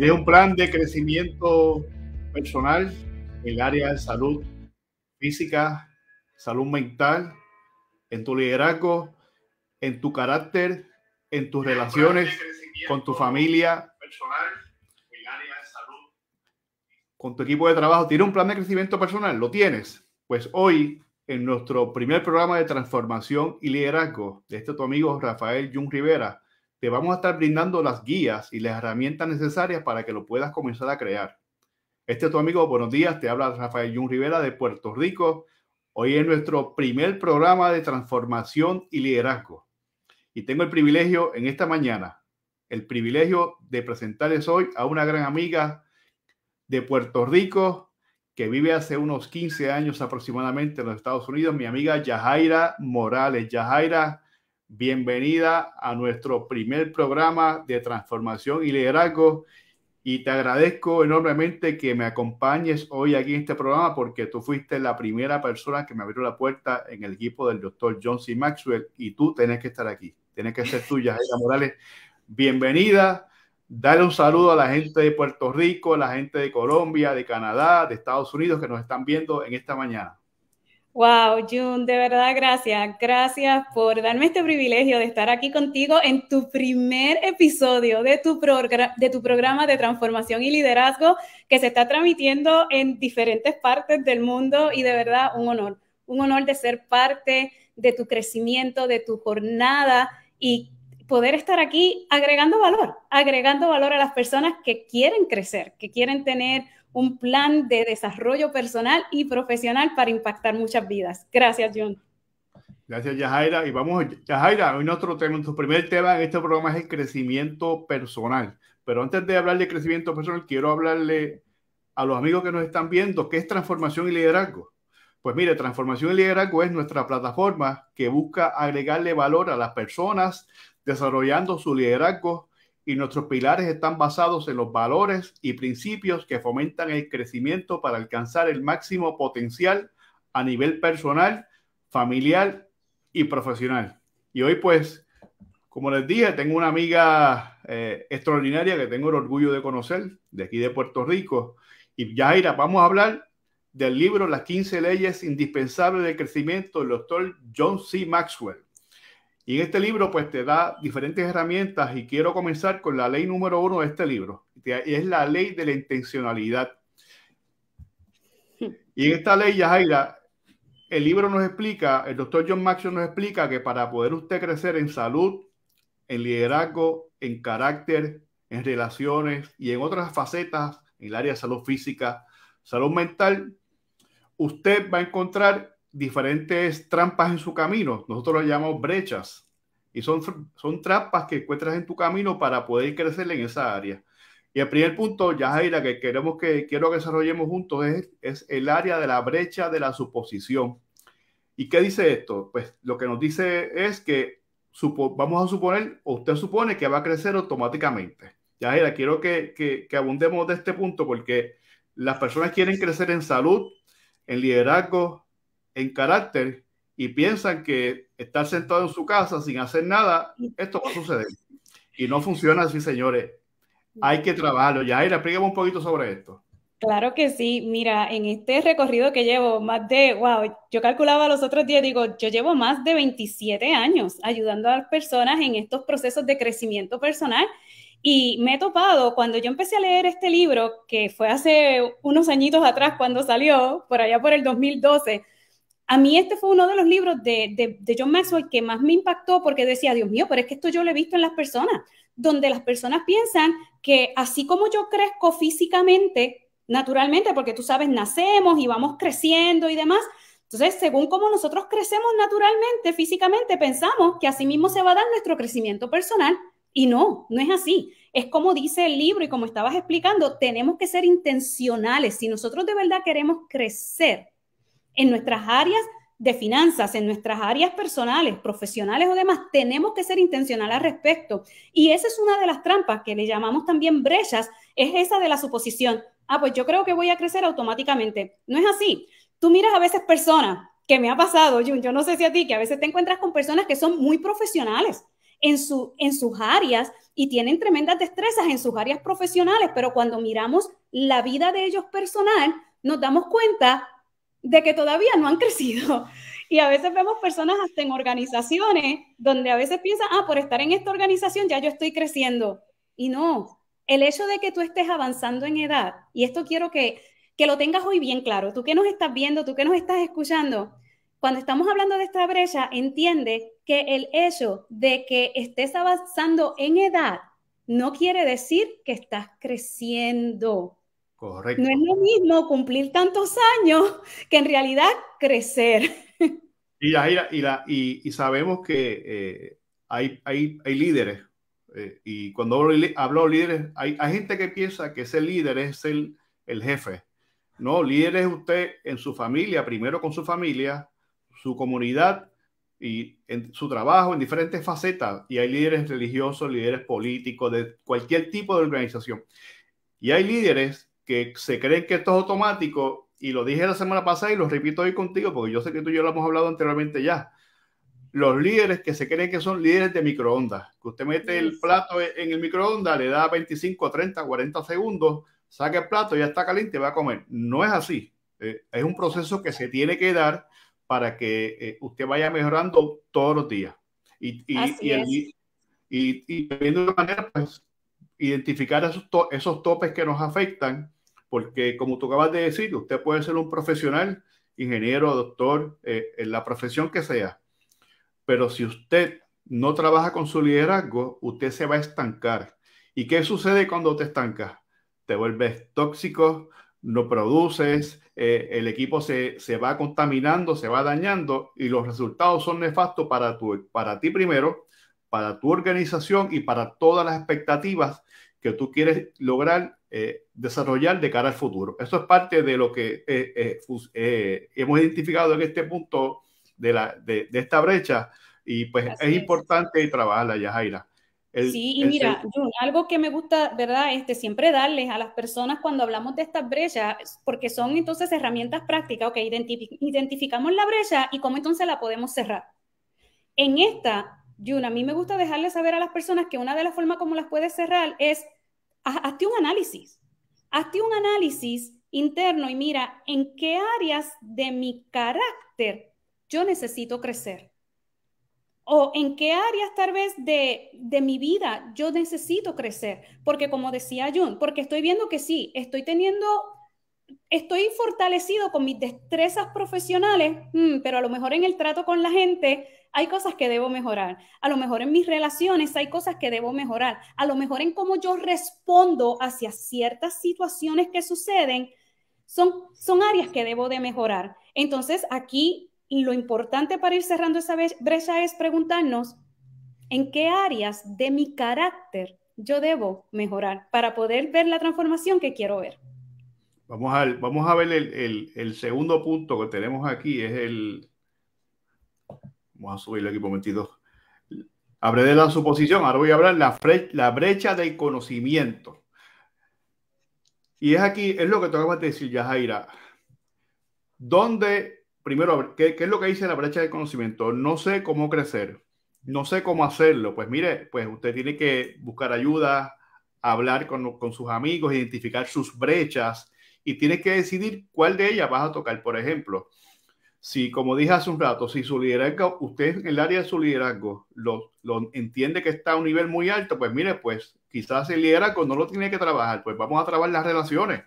¿Tienes un plan de crecimiento personal en el área de salud física, salud mental, en tu liderazgo, en tu carácter, en tus relaciones con tu familia, con tu equipo de trabajo. tiene un plan de crecimiento personal? ¿Lo tienes? Pues hoy, en nuestro primer programa de transformación y liderazgo, de este tu amigo Rafael Jun Rivera, te vamos a estar brindando las guías y las herramientas necesarias para que lo puedas comenzar a crear. Este es tu amigo, buenos días, te habla Rafael Jun Rivera de Puerto Rico. Hoy es nuestro primer programa de transformación y liderazgo. Y tengo el privilegio en esta mañana, el privilegio de presentarles hoy a una gran amiga de Puerto Rico que vive hace unos 15 años aproximadamente en los Estados Unidos, mi amiga Yajaira Morales. Yajaira, bienvenida a nuestro primer programa de transformación y liderazgo. Y te agradezco enormemente que me acompañes hoy aquí en este programa porque tú fuiste la primera persona que me abrió la puerta en el equipo del doctor John C. Maxwell y tú tenés que estar aquí, tienes que ser tuya, Aida Morales. Bienvenida, dale un saludo a la gente de Puerto Rico, a la gente de Colombia, de Canadá, de Estados Unidos que nos están viendo en esta mañana. Wow, Jun, de verdad, gracias. Gracias por darme este privilegio de estar aquí contigo en tu primer episodio de tu, de tu programa de transformación y liderazgo que se está transmitiendo en diferentes partes del mundo y de verdad un honor, un honor de ser parte de tu crecimiento, de tu jornada y poder estar aquí agregando valor, agregando valor a las personas que quieren crecer, que quieren tener un plan de desarrollo personal y profesional para impactar muchas vidas. Gracias, John. Gracias, Yajaira. Y vamos, Yajaira, hoy nuestro, tema, nuestro primer tema en este programa es el crecimiento personal. Pero antes de hablar de crecimiento personal, quiero hablarle a los amigos que nos están viendo qué es transformación y liderazgo. Pues mire, transformación y liderazgo es nuestra plataforma que busca agregarle valor a las personas desarrollando su liderazgo y nuestros pilares están basados en los valores y principios que fomentan el crecimiento para alcanzar el máximo potencial a nivel personal, familiar y profesional. Y hoy pues, como les dije, tengo una amiga eh, extraordinaria que tengo el orgullo de conocer, de aquí de Puerto Rico. Y Yaira, vamos a hablar del libro Las 15 leyes indispensables del crecimiento del doctor John C. Maxwell. Y en este libro, pues te da diferentes herramientas y quiero comenzar con la ley número uno de este libro, y es la ley de la intencionalidad. Y en esta ley, Yajaira, el libro nos explica, el doctor John Maxwell nos explica que para poder usted crecer en salud, en liderazgo, en carácter, en relaciones y en otras facetas, en el área de salud física, salud mental, usted va a encontrar diferentes trampas en su camino. Nosotros lo llamamos brechas. Y son, son trampas que encuentras en tu camino para poder crecer en esa área. Y el primer punto, Yajaira, que queremos que quiero que desarrollemos juntos es, el área de la brecha de la suposición. ¿Y qué dice esto? Pues lo que nos dice es que vamos a suponer, o usted supone que va a crecer automáticamente. Yajaira, quiero que, que abundemos de este punto porque las personas quieren crecer en salud, en liderazgo, en carácter y piensan que estar sentado en su casa sin hacer nada, esto va a suceder. Y no funciona así, señores. Hay que trabajarlo. Yair, explíqueme un poquito sobre esto. Claro que sí. Mira, en este recorrido que llevo, más de, wow, yo calculaba los otros días, digo, yo llevo más de 27 años ayudando a las personas en estos procesos de crecimiento personal. Y me he topado, cuando yo empecé a leer este libro, que fue hace unos añitos atrás cuando salió, por allá por el 2012, a mí este fue uno de los libros de, de, John Maxwell que más me impactó porque decía, Dios mío, pero es que esto yo lo he visto en las personas, donde las personas piensan que así como yo crezco físicamente, naturalmente, porque tú sabes, nacemos y vamos creciendo y demás. Entonces, según como nosotros crecemos naturalmente, físicamente, pensamos que así mismo se va a dar nuestro crecimiento personal y no, no es así. Es como dice el libro y como estabas explicando, tenemos que ser intencionales. Si nosotros de verdad queremos crecer, en nuestras áreas de finanzas, en nuestras áreas personales, profesionales o demás, tenemos que ser intencional al respecto. Y esa es una de las trampas que le llamamos también brechas, es esa de la suposición. Ah, pues yo creo que voy a crecer automáticamente. No es así. Tú miras a veces personas que me ha pasado, Jun, yo no sé si a ti, que a veces te encuentras con personas que son muy profesionales en, su, en sus áreas y tienen tremendas destrezas en sus áreas profesionales, pero cuando miramos la vida de ellos personal, nos damos cuenta de que todavía no han crecido. Y a veces vemos personas hasta en organizaciones donde a veces piensan, ah, por estar en esta organización ya yo estoy creciendo. Y no, el hecho de que tú estés avanzando en edad, y esto quiero que, lo tengas hoy bien claro, tú que nos estás viendo, tú que nos estás escuchando, cuando estamos hablando de esta brecha, entiende que el hecho de que estés avanzando en edad no quiere decir que estás creciendo. Correcto. No es lo mismo cumplir tantos años que en realidad crecer. Y, y, y, sabemos que eh, hay, hay, hay, líderes, eh, y cuando hablo, hablo líderes, hay, hay, gente que piensa que ese líder es el, el jefe. No, líder es usted en su familia, primero con su familia, su comunidad y en su trabajo en diferentes facetas. Y hay líderes religiosos, líderes políticos, de cualquier tipo de organización. Y hay líderes que se creen que esto es automático, y lo dije la semana pasada y lo repito hoy contigo, porque yo sé que tú y yo lo hemos hablado anteriormente ya. Los líderes que se creen que son líderes de microondas, que usted mete el plato en el microondas, le da 25, 30, 40 segundos, saca el plato, ya está caliente, va a comer. No es así. Eh, es un proceso que se tiene que dar para que eh, usted vaya mejorando todos los días. Y, y, de una manera, pues, identificar esos topes que nos afectan porque como tú acabas de decir, usted puede ser un profesional, ingeniero, doctor, eh, en la profesión que sea, pero si usted no trabaja con su liderazgo, usted se va a estancar. ¿Y qué sucede cuando te estancas? Te vuelves tóxico, no produces, eh, el equipo se, va contaminando, se va dañando y los resultados son nefastos para, tu, para ti primero, para tu organización y para todas las expectativas que tú quieres lograr eh, desarrollar de cara al futuro. Eso es parte de lo que eh, eh, hemos identificado en este punto de, la, de, esta brecha y pues es, importante trabajarla, ya Jaira. sí, y mira, algo que me gusta, ¿verdad? Este, siempre darles a las personas cuando hablamos de estas brechas, porque son entonces herramientas prácticas, ok, identificamos la brecha y cómo entonces la podemos cerrar. En esta, Jun, a mí me gusta dejarles saber a las personas que una de las formas como las puedes cerrar es hazte un análisis, hazte un análisis interno y mira en qué áreas de mi carácter yo necesito crecer. O en qué áreas tal vez de, de mi vida yo necesito crecer. Porque como decía Jun, porque estoy viendo que sí, estoy teniendo estoy fortalecido con mis destrezas profesionales, mm, pero a lo mejor en el trato con la gente hay cosas que debo mejorar. A lo mejor en mis relaciones hay cosas que debo mejorar. A lo mejor en cómo yo respondo hacia ciertas situaciones que suceden son, son áreas que debo de mejorar. Entonces aquí lo importante para ir cerrando esa brecha es preguntarnos en qué áreas de mi carácter yo debo mejorar para poder ver la transformación que quiero ver. Vamos a, ver el, segundo punto que tenemos aquí, es el... Vamos a subir aquí por 22. Hablé de la suposición, ahora voy a hablar la, la brecha del conocimiento. Y es aquí, es lo que te acabas de decir, Yajaira. ¿Dónde, primero, ¿qué, es lo que dice la brecha de conocimiento? No sé cómo crecer, no sé cómo hacerlo. Pues mire, pues usted tiene que buscar ayuda, hablar con sus amigos, identificar sus brechas y tienes que decidir cuál de ellas vas a tocar. Por ejemplo, si, como dije hace un rato, si su liderazgo, usted en el área de su liderazgo lo, entiende que está a un nivel muy alto, pues mire, pues quizás el liderazgo no lo tiene que trabajar, pues vamos a trabajar las relaciones.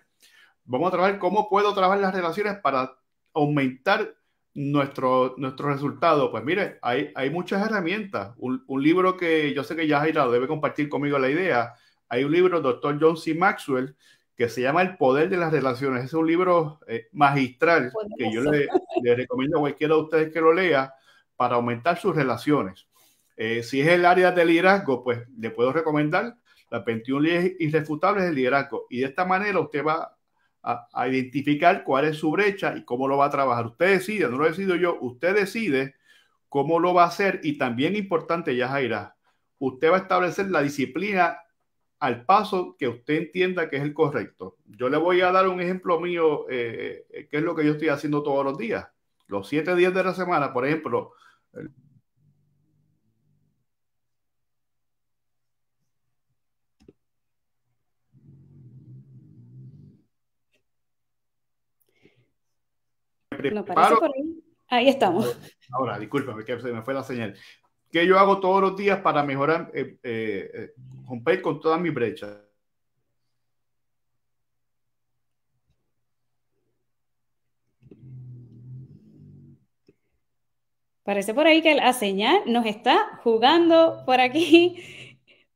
Vamos a trabajar cómo puedo trabajar las relaciones para aumentar nuestro, nuestro resultado. Pues mire, hay, muchas herramientas. Un, libro que yo sé que ya Jaira debe compartir conmigo la idea. Hay un libro, doctor John C. Maxwell, que se llama El Poder de las Relaciones. Es un libro eh, magistral que yo le, recomiendo a cualquiera de ustedes que lo lea para aumentar sus relaciones. Eh, si es el área de liderazgo, pues le puedo recomendar La 21 leyes irrefutables del liderazgo. Y de esta manera usted va a, identificar cuál es su brecha y cómo lo va a trabajar. Usted decide, no lo decido yo, usted decide cómo lo va a hacer y también importante, ya usted va a establecer la disciplina al paso que usted entienda que es el correcto. Yo le voy a dar un ejemplo mío, eh, eh, que es lo que yo estoy haciendo todos los días. Los siete días de la semana, por ejemplo. ahí. estamos. Ahora, discúlpame, que se me fue la señal que yo hago todos los días para mejorar, eh, eh, eh, romper con todas mis brechas? Parece por ahí que la señal nos está jugando por aquí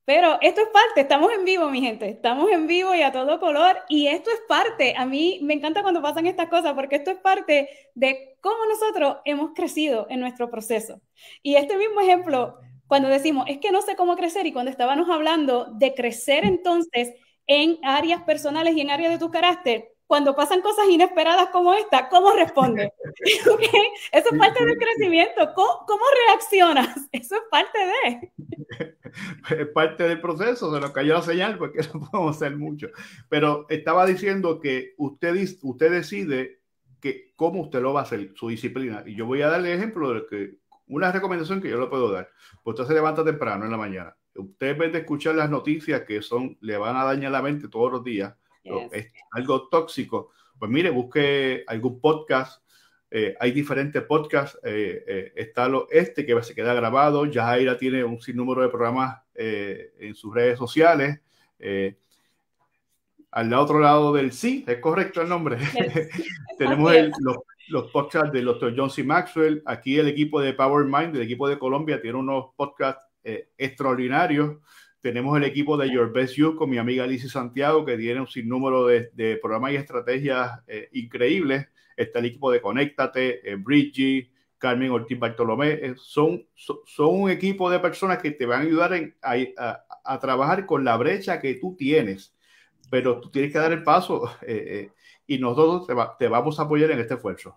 pero esto es parte, estamos en vivo, mi gente, estamos en vivo y a todo color. Y esto es parte, a mí me encanta cuando pasan estas cosas porque esto es parte de cómo nosotros hemos crecido en nuestro proceso. Y este mismo ejemplo, cuando decimos, es que no sé cómo crecer y cuando estábamos hablando de crecer entonces en áreas personales y en áreas de tu carácter, cuando pasan cosas inesperadas como esta, ¿cómo responde? Eso es parte del crecimiento. ¿Cómo, reaccionas? Eso es parte de. Es parte del proceso, se nos cayó la señal porque no podemos hacer mucho. Pero estaba diciendo que usted, usted decide que cómo usted lo va a hacer, su disciplina. Y yo voy a darle ejemplo de que una recomendación que yo le puedo dar. Pues usted se levanta temprano en la mañana. Usted en vez de escuchar las noticias que son, le van a dañar la mente todos los días, es algo tóxico, pues mire, busque algún podcast. Eh, hay diferentes podcasts. Eh, eh, está lo, este que se queda grabado. Yajaira tiene un sinnúmero de programas en sus redes sociales. al otro lado del sí, es correcto el nombre. Tenemos los, podcasts del doctor John C. Maxwell. Aquí el equipo de Power Mind, del equipo de Colombia, tiene unos podcasts extraordinarios tenemos el equipo de Your Best You con mi amiga Alicia Santiago, que tiene un sinnúmero de, de programas y estrategias eh, increíbles. Está el equipo de Conéctate, eh, Bridgie, Carmen Ortiz Bartolomé. Eh, son, son un equipo de personas que te van a ayudar a, a, trabajar con la brecha que tú tienes. Pero tú tienes que dar el paso y nosotros te, vamos a apoyar en este esfuerzo.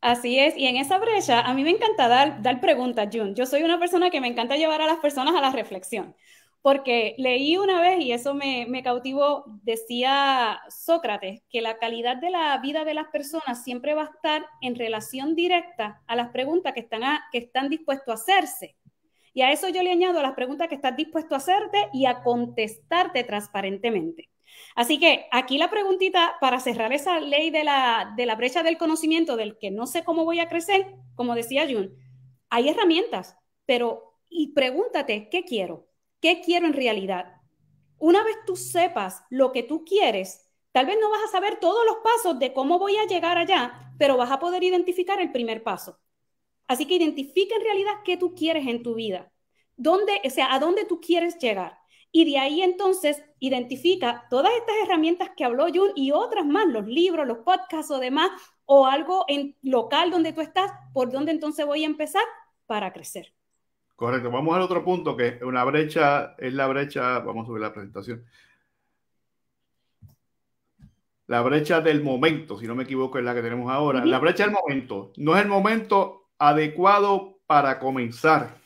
Así es, y en esa brecha a mí me encanta dar, dar preguntas, Jun. Yo soy una persona que me encanta llevar a las personas a la reflexión porque leí una vez y eso me, cautivó, decía Sócrates, que la calidad de la vida de las personas siempre va a estar en relación directa a las preguntas que están, que están dispuestos a hacerse. Y a eso yo le añado las preguntas que estás dispuesto a hacerte y a contestarte transparentemente. Así que aquí la preguntita para cerrar esa ley de la, brecha del conocimiento, del que no sé cómo voy a crecer, como decía Jun, hay herramientas, pero y pregúntate, ¿qué quiero? ¿Qué quiero en realidad? Una vez tú sepas lo que tú quieres, tal vez no vas a saber todos los pasos de cómo voy a llegar allá, pero vas a poder identificar el primer paso. Así que identifica en realidad qué tú quieres en tu vida, dónde, o sea, a dónde tú quieres llegar. Y de ahí entonces identifica todas estas herramientas que habló Jun y otras más, los libros, los podcasts o demás, o algo en local donde tú estás, por dónde entonces voy a empezar para crecer. Correcto. Vamos al otro punto, que es una brecha es la brecha, vamos a subir la presentación. La brecha del momento, si no me equivoco, es la que tenemos ahora. La brecha del momento. No es el momento adecuado para comenzar.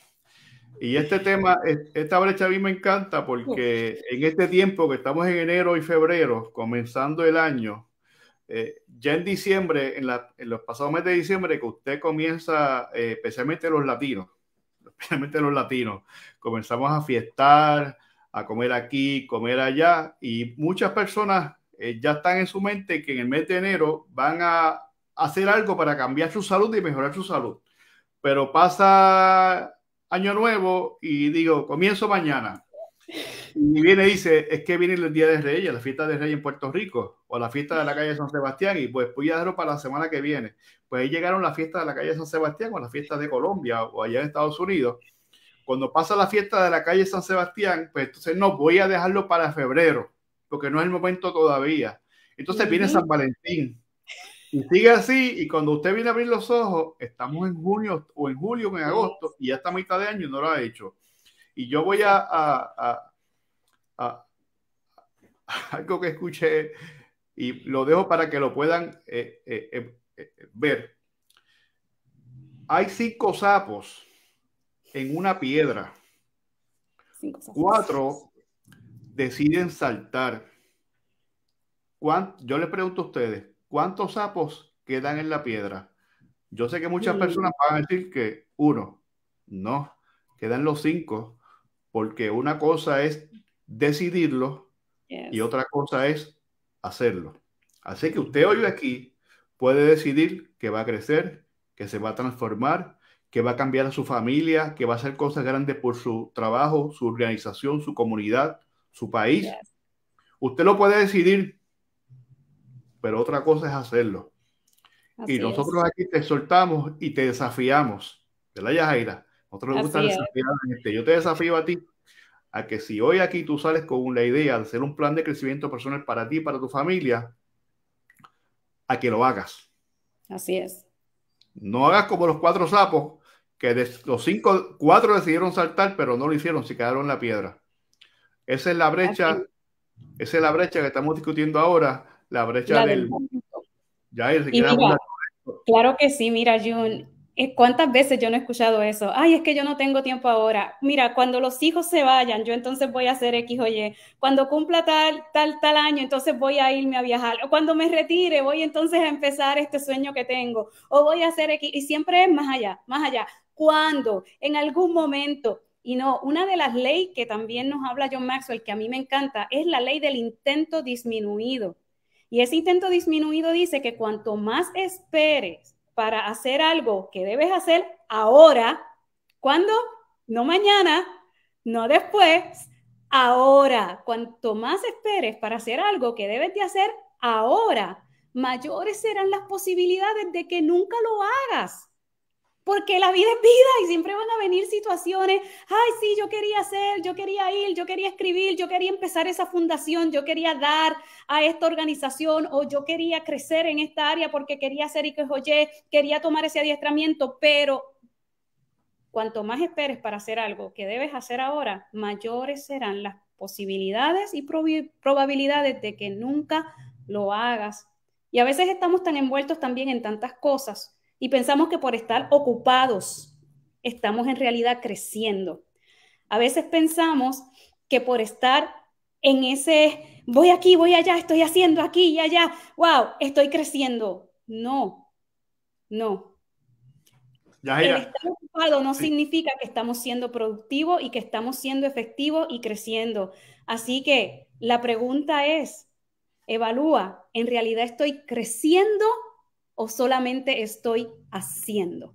Y este tema, esta brecha a mí me encanta porque en este tiempo que estamos en enero y febrero, comenzando el año, eh, ya en diciembre, en, los pasados meses de diciembre, que usted comienza, eh, especialmente los latinos, especialmente los latinos, comenzamos a fiestar, a comer aquí, comer allá, y muchas personas eh, ya están en su mente que en el mes de enero van a hacer algo para cambiar su salud y mejorar su salud. Pero pasa año nuevo y digo, comienzo mañana. Y viene y dice, es que viene el Día de Reyes, la fiesta de Reyes en Puerto Rico, o la fiesta de la calle San Sebastián, y pues voy a darlo para la semana que viene. Pues ahí llegaron la fiesta de la calle San Sebastián o la fiesta de Colombia o allá en Estados Unidos. Cuando pasa la fiesta de la calle San Sebastián, pues entonces no, voy a dejarlo para febrero, porque no es el momento todavía. Entonces viene San Valentín. Y sigue así, y cuando usted viene a abrir los ojos, estamos en junio o en julio o en agosto, y ya está mitad de año y no lo ha hecho. Y yo voy a, algo que escuché y lo dejo para que lo puedan eh, eh, eh, ver. Hay cinco sapos en una piedra. Cuatro deciden saltar. Yo les pregunto a ustedes, ¿cuántos sapos quedan en la piedra? Yo sé que muchas mm. personas van a decir que uno, no, quedan los cinco porque una cosa es decidirlo y otra cosa es hacerlo. Así que usted hoy aquí puede decidir que va a crecer, que se va a transformar, que va a cambiar a su familia, que va a hacer cosas grandes por su trabajo, su organización, su comunidad, su país. Usted lo puede decidir, pero otra cosa es hacerlo. y nosotros aquí te soltamos y te desafiamos, la Yajaira? gusta desafiar a la Yo te desafío a ti a que si hoy aquí tú sales con la idea de hacer un plan de crecimiento personal para ti, y para tu familia, a que lo hagas. Así es. No hagas como los cuatro sapos, que de los cinco, cuatro decidieron saltar, pero no lo hicieron, se quedaron en la piedra. Esa es la brecha, esa es la brecha que estamos discutiendo ahora, la brecha del... claro que sí, mira, Jun, eh, ¿Cuántas veces yo no he escuchado eso? Ay, es que yo no tengo tiempo ahora. Mira, cuando los hijos se vayan, yo entonces voy a hacer X o Y. Cuando cumpla tal, tal, tal año, entonces voy a irme a viajar. O cuando me retire, voy entonces a empezar este sueño que tengo. O voy a hacer X. Y siempre es más allá, más allá. ¿Cuándo? En algún momento. Y no, una de las leyes que también nos habla John Maxwell, que a mí me encanta, es la ley del intento disminuido. Y ese intento disminuido dice que cuanto más esperes para hacer algo que debes hacer ahora, cuando, no mañana, no después, ahora. Cuanto más esperes para hacer algo que debes de hacer ahora, mayores serán las posibilidades de que nunca lo hagas porque la vida es vida y siempre van a venir situaciones, ay, sí, yo quería hacer, yo quería ir, yo quería escribir, yo quería empezar esa fundación, yo quería dar a esta organización o yo quería crecer en esta área porque quería ser y que oye, quería tomar ese adiestramiento, pero cuanto más esperes para hacer algo que debes hacer ahora, mayores serán las posibilidades y probabilidades de que nunca lo hagas. Y a veces estamos tan envueltos también en tantas cosas y pensamos que por estar ocupados estamos en realidad creciendo. A veces pensamos que por estar en ese, voy aquí, voy allá, estoy haciendo aquí y allá, wow, estoy creciendo. No, no. El estar ocupado no significa que estamos siendo productivos y que estamos siendo efectivos y creciendo. Así que la pregunta es, evalúa, ¿en realidad estoy creciendo o solamente estoy haciendo.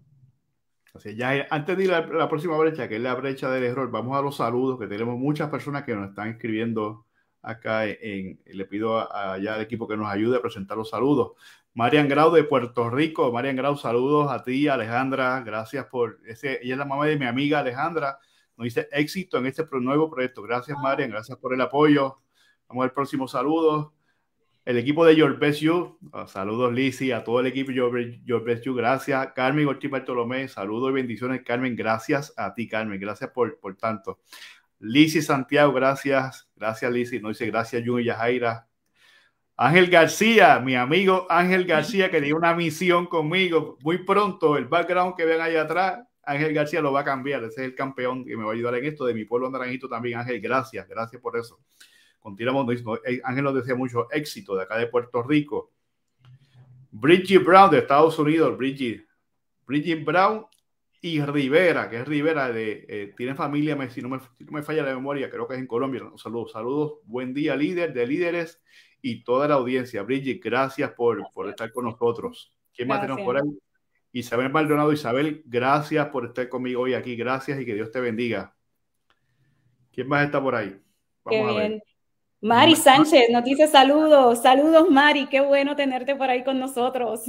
ya eh, antes de ir a la próxima brecha, que es la brecha del error, vamos a los saludos, que tenemos muchas personas que nos están escribiendo acá. E, en, le pido al equipo que nos ayude a presentar los saludos. Marian Grau de Puerto Rico. Marian Grau, saludos a ti, Alejandra. Gracias por ese. Ella es la mamá de mi amiga Alejandra. Nos dice éxito en este nuevo proyecto. Gracias, ah. Marian. Gracias por el apoyo. Vamos al próximo saludo el equipo de Your Best You, ah, saludos Lizzy, a todo el equipo de Your Best gracias. Carmen Gorchi Bartolomé, saludos y bendiciones, Carmen, gracias a ti, Carmen, gracias por, por tanto. Lizzy Santiago, gracias, gracias Lizzy, no dice gracias Jun y Jaira, Ángel García, mi amigo Ángel García, que tiene una misión conmigo. Muy pronto, el background que ven ahí atrás, Ángel García lo va a cambiar. Ese es el campeón que me va a ayudar en esto. De mi pueblo naranjito también, Ángel, gracias, gracias por eso continuamos eh, Ángel nos decía mucho éxito de acá de Puerto Rico. Bridget Brown de Estados Unidos, Bridget, Bridget Brown y Rivera, que es Rivera de, eh, tiene familia, me, si, no me, falla la memoria, creo que es en Colombia. Saludos, saludos, buen día líder de líderes y toda la audiencia. Bridget, gracias por, estar con nosotros. ¿Quién más tenemos por ahí? Isabel Maldonado, Isabel, gracias por estar conmigo hoy aquí, gracias y que Dios te bendiga. ¿Quién más está por ahí? Vamos a ver. Mari Sánchez noticias, saludos, saludos Mari, qué bueno tenerte por ahí con nosotros.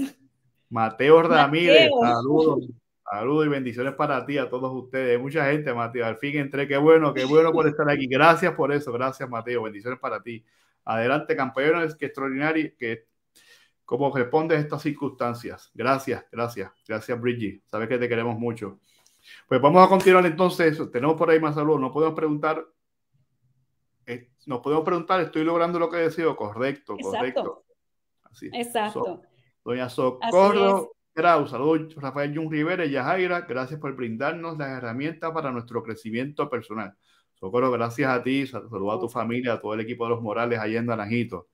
Mateo Ramírez, saludos, saludos y bendiciones para ti, a todos ustedes. Mucha gente, Mateo, al fin entré, qué bueno, qué bueno por estar aquí. Gracias por eso, gracias Mateo, bendiciones para ti. Adelante, campeones, que extraordinario, que cómo respondes a estas circunstancias. Gracias, gracias, gracias Bridgie, sabes que te queremos mucho. Pues vamos a continuar entonces, tenemos por ahí más saludos, no podemos preguntar eh, nos podemos preguntar, ¿estoy logrando lo que decido Correcto, correcto. Así Exacto. doña Socorro Grau, saludos Rafael Jun Rivera y Yajaira, gracias por brindarnos las herramientas para nuestro crecimiento personal. Socorro, gracias a ti, saludos a tu familia, a todo el equipo de los Morales allá en Naranjito.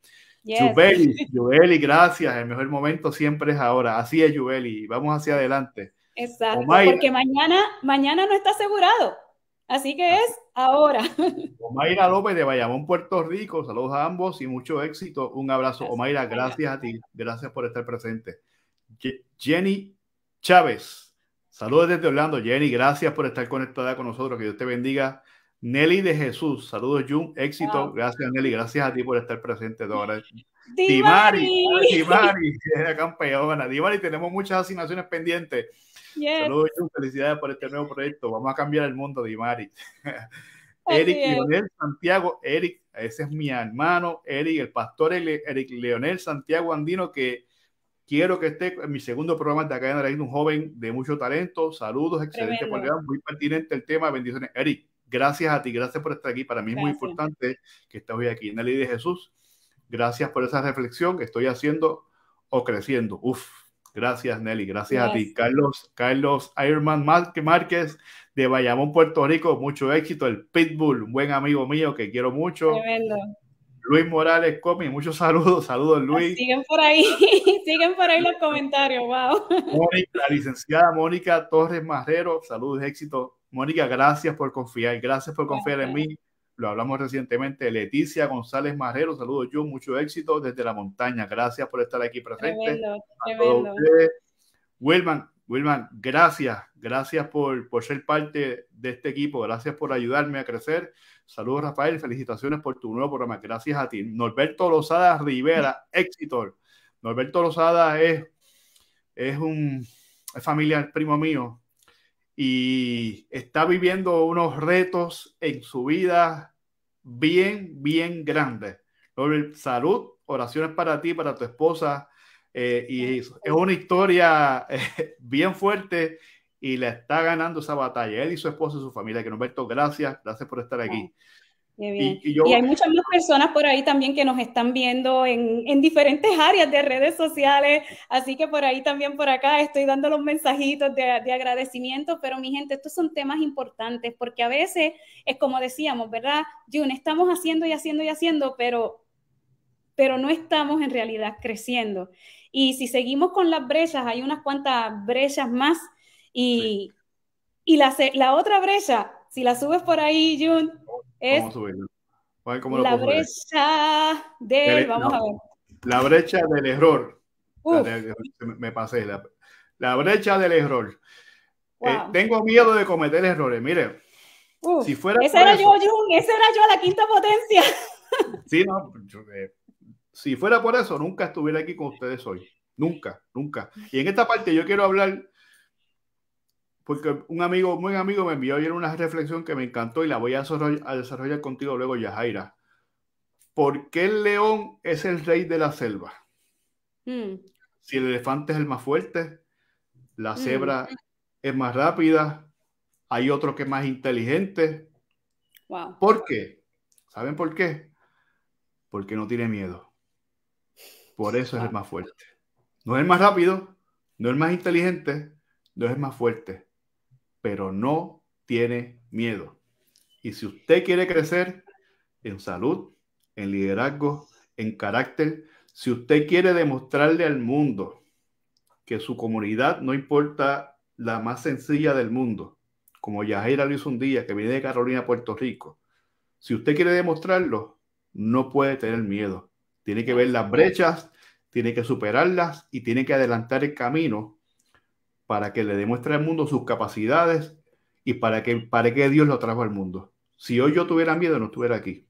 Yes. Yubeli, gracias. El mejor momento siempre es ahora. Así es, Yubeli. Vamos hacia adelante. Exacto, porque mañana, mañana no está asegurado. Así que es ahora. Omaira López de Bayamón, Puerto Rico, saludos a ambos y mucho éxito. Un abrazo, Omaira, gracias a ti, gracias por estar presente. Jenny Chávez, saludos desde Orlando. Jenny, gracias por estar conectada con nosotros, que Dios te bendiga. Nelly de Jesús, saludos Jun, éxito, gracias Nelly, gracias a ti por estar presente. Ahora. Dimari, Dimari, campeona. Dimari, tenemos muchas asignaciones pendientes Saludos, felicidades por este nuevo proyecto. Vamos a cambiar el mundo de Imari. Eric Leonel Santiago, Eric, ese es mi hermano, Eric, el pastor Eric Leonel Santiago Andino, que quiero que esté en mi segundo programa de acá en un joven de mucho talento. Saludos, excelente programa, muy pertinente el tema, bendiciones. Eric, gracias a ti, gracias por estar aquí. Para mí es muy importante que estés hoy aquí en la ley de Jesús. Gracias por esa reflexión que estoy haciendo o creciendo. Uf, Gracias, Nelly. Gracias, a ti. Carlos, Carlos Ironman Márquez de Bayamón, Puerto Rico. Mucho éxito. El Pitbull, un buen amigo mío que quiero mucho. Luis Morales Comi, muchos saludos, saludos Luis. Siguen por ahí, siguen por ahí los comentarios, wow. la licenciada Mónica Torres Marrero, saludos, éxito. Mónica, gracias por confiar, gracias por confiar en mí lo hablamos recientemente, Leticia González Marrero, saludos yo, mucho éxito desde la montaña, gracias por estar aquí presente. Wilman, Wilman, gracias, gracias por, ser parte de este equipo, gracias por ayudarme a crecer. Saludos Rafael, felicitaciones por tu nuevo programa, gracias a ti. Norberto Lozada Rivera, éxito. Norberto Lozada es, es un familiar primo mío, y está viviendo unos retos en su vida bien, bien grandes. Salud, oraciones para ti, para tu esposa. Eh, y es una historia eh, bien fuerte y le está ganando esa batalla, él y su esposa y su familia. Que Norberto, gracias, gracias por estar aquí. Y, hay muchas más personas por ahí también que nos están viendo en, diferentes áreas de redes sociales, así que por ahí también por acá estoy dando los mensajitos de, agradecimiento, pero mi gente, estos son temas importantes porque a veces es como decíamos, ¿verdad? June, estamos haciendo y haciendo y haciendo, pero, pero no estamos en realidad creciendo. Y si seguimos con las brechas, hay unas cuantas brechas más y, la, la otra brecha, si la subes por ahí, June la brecha del... vamos a ver. La brecha del error. me pasé. La, brecha del error. Eh, tengo miedo de cometer errores. Mire, si fuera... era yo, Jun. era yo a la quinta potencia. no. Eh, si fuera por eso, nunca estuviera aquí con ustedes hoy. Nunca, nunca. Y en esta parte yo quiero hablar porque un amigo, muy amigo, me envió ayer una reflexión que me encantó y la voy a desarrollar, contigo luego, Yajaira. ¿Por qué el león es el rey de la selva? Mm. Si el elefante es el más fuerte, la mm. cebra es más rápida, hay otro que es más inteligente. ¿Por qué? ¿Saben por qué? Porque no tiene miedo. Por eso es el más fuerte. No es el más rápido, no es el más inteligente, no es el más fuerte pero no tiene miedo. Y si usted quiere crecer en salud, en liderazgo, en carácter, si usted quiere demostrarle al mundo que su comunidad, no importa la más sencilla del mundo, como Yajaira lo hizo un día, que viene de Carolina, Puerto Rico, si usted quiere demostrarlo, no puede tener miedo. Tiene que ver las brechas, tiene que superarlas y tiene que adelantar el camino para que le demuestre al mundo sus capacidades y para que, para que Dios lo trajo al mundo. Si hoy yo tuviera miedo, no estuviera aquí.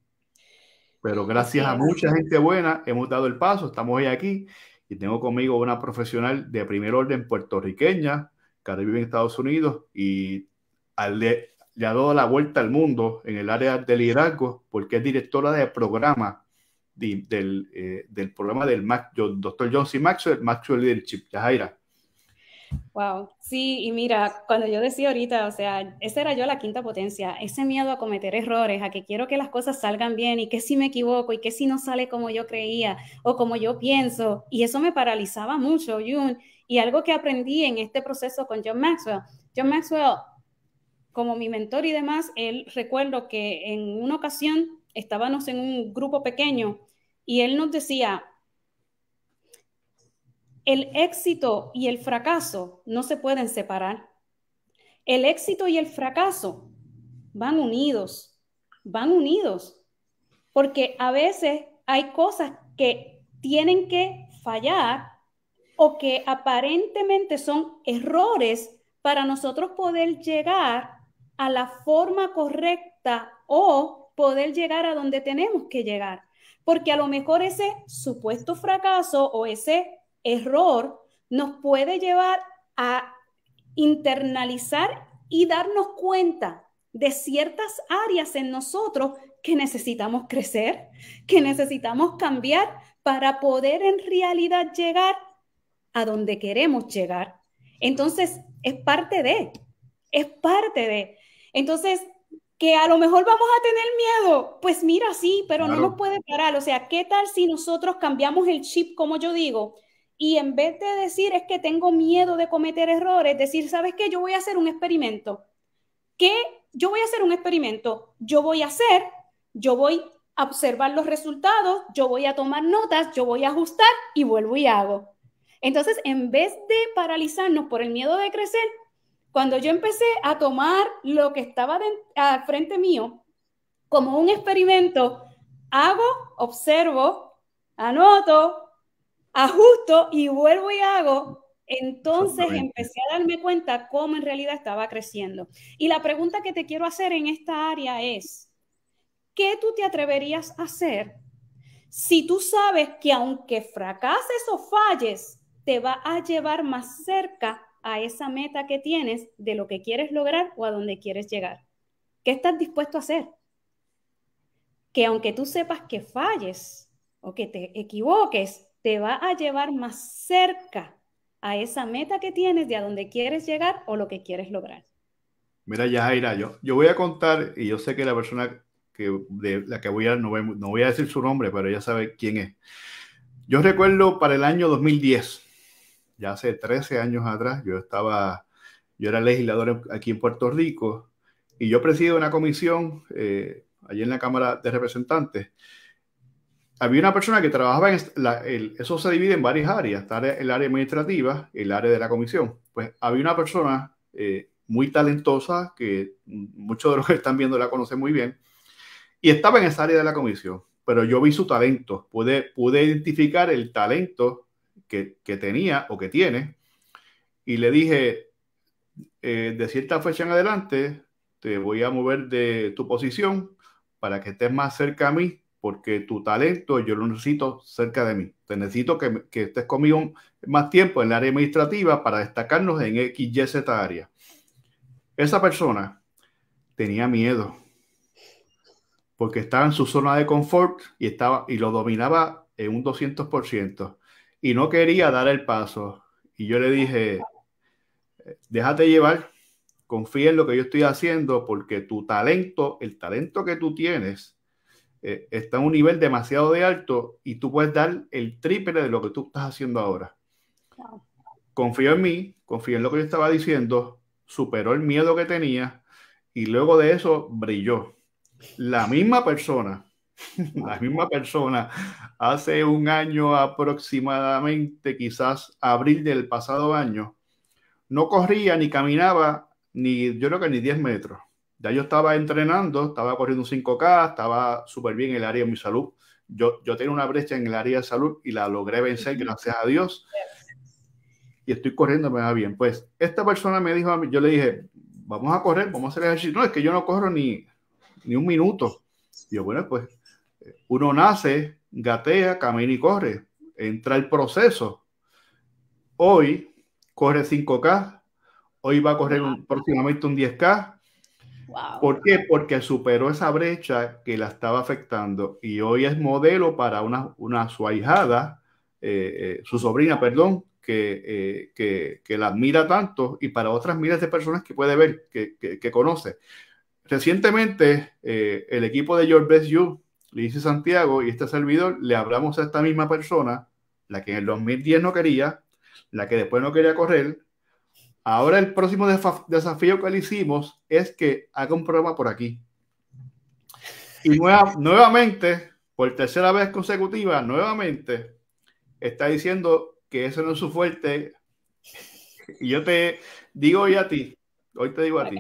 Pero gracias a mucha gente buena, hemos dado el paso, estamos hoy aquí y tengo conmigo una profesional de primer orden puertorriqueña que vive en Estados Unidos y al le ha dado la vuelta al mundo en el área del liderazgo porque es directora de programa eh, del, programa del doctor Dr. John C. Maxwell, Maxwell Leadership. Yajaira, Wow, sí, y mira, cuando yo decía ahorita, o sea, esa era yo la quinta potencia, ese miedo a cometer errores, a que quiero que las cosas salgan bien y que si me equivoco y que si no sale como yo creía o como yo pienso, y eso me paralizaba mucho, Jun, y algo que aprendí en este proceso con John Maxwell, John Maxwell, como mi mentor y demás, él recuerdo que en una ocasión estábamos en un grupo pequeño y él nos decía, el éxito y el fracaso no se pueden separar. El éxito y el fracaso van unidos, van unidos, porque a veces hay cosas que tienen que fallar o que aparentemente son errores para nosotros poder llegar a la forma correcta o poder llegar a donde tenemos que llegar. Porque a lo mejor ese supuesto fracaso o ese error nos puede llevar a internalizar y darnos cuenta de ciertas áreas en nosotros que necesitamos crecer, que necesitamos cambiar para poder en realidad llegar a donde queremos llegar. Entonces, es parte de, es parte de. Entonces, que a lo mejor vamos a tener miedo, pues mira, sí, pero no nos puede parar. O sea, ¿qué tal si nosotros cambiamos el chip, como yo digo? Y en vez de decir es que tengo miedo de cometer errores, decir, ¿sabes qué? Yo voy a hacer un experimento. ¿Qué? Yo voy a hacer un experimento. Yo voy a hacer, yo voy a observar los resultados, yo voy a tomar notas, yo voy a ajustar y vuelvo y hago. Entonces, en vez de paralizarnos por el miedo de crecer, cuando yo empecé a tomar lo que estaba al frente mío como un experimento, hago, observo, anoto, ajusto y vuelvo y hago, entonces empecé a darme cuenta cómo en realidad estaba creciendo. Y la pregunta que te quiero hacer en esta área es, ¿qué tú te atreverías a hacer si tú sabes que aunque fracases o falles, te va a llevar más cerca a esa meta que tienes de lo que quieres lograr o a donde quieres llegar? ¿Qué estás dispuesto a hacer? Que aunque tú sepas que falles o que te equivoques, te va a llevar más cerca a esa meta que tienes de a dónde quieres llegar o lo que quieres lograr. Mira, Yajaira, yo, yo voy a contar, y yo sé que la persona que, de la que voy a, no voy, a decir su nombre, pero ya sabe quién es. Yo recuerdo para el año 2010, ya hace 13 años atrás, yo estaba, yo era legislador aquí en Puerto Rico, y yo presido una comisión eh, allí en la Cámara de Representantes, había una persona que trabajaba en eso se divide en varias áreas, está el área administrativa, el área de la comisión. Pues había una persona eh, muy talentosa que muchos de los que están viendo la conocen muy bien y estaba en esa área de la comisión, pero yo vi su talento, pude, pude identificar el talento que, que tenía o que tiene y le dije, eh, de cierta fecha en adelante, te voy a mover de tu posición para que estés más cerca a mí porque tu talento yo lo necesito cerca de mí. Te necesito que, que estés conmigo más tiempo en la área administrativa para destacarnos en X, Y, Z área. Esa persona tenía miedo porque estaba en su zona de confort y, estaba, y lo dominaba en un 200% y no quería dar el paso. Y yo le dije, déjate llevar, confía en lo que yo estoy haciendo porque tu talento, el talento que tú tienes, eh, está a un nivel demasiado de alto y tú puedes dar el triple de lo que tú estás haciendo ahora. Confío en mí, confío en lo que yo estaba diciendo, superó el miedo que tenía y luego de eso brilló. La misma persona, la misma persona, hace un año aproximadamente, quizás abril del pasado año, no corría ni caminaba ni yo creo que ni 10 metros. Ya yo estaba entrenando, estaba corriendo un 5K, estaba súper bien en el área de mi salud. Yo, yo tenía una brecha en el área de salud y la logré vencer, gracias a Dios. Y estoy corriendo, me va bien. Pues esta persona me dijo yo le dije, vamos a correr, vamos a hacer ejercicio. No, es que yo no corro ni, ni un minuto. Y yo, bueno, pues eh, uno nace, gatea, camina y corre. Entra el proceso. Hoy corre 5K, hoy va a correr aproximadamente próximamente un 10K, ¿Por qué? Porque superó esa brecha que la estaba afectando y hoy es modelo para una, una su ahijada, eh, eh, su sobrina, perdón, eh, que, la admira tanto y para otras miles de personas que puede ver, que, conoce. Recientemente, el equipo de Your Best You, dice Santiago y este servidor, le hablamos a esta misma persona, la que en el 2010 no quería, la que después no quería correr, Ahora el próximo desafío que le hicimos es que haga un programa por aquí. Y nuevamente, por tercera vez consecutiva, nuevamente, está diciendo que eso no es su fuerte. Y yo te digo hoy a ti, hoy te digo a, ti,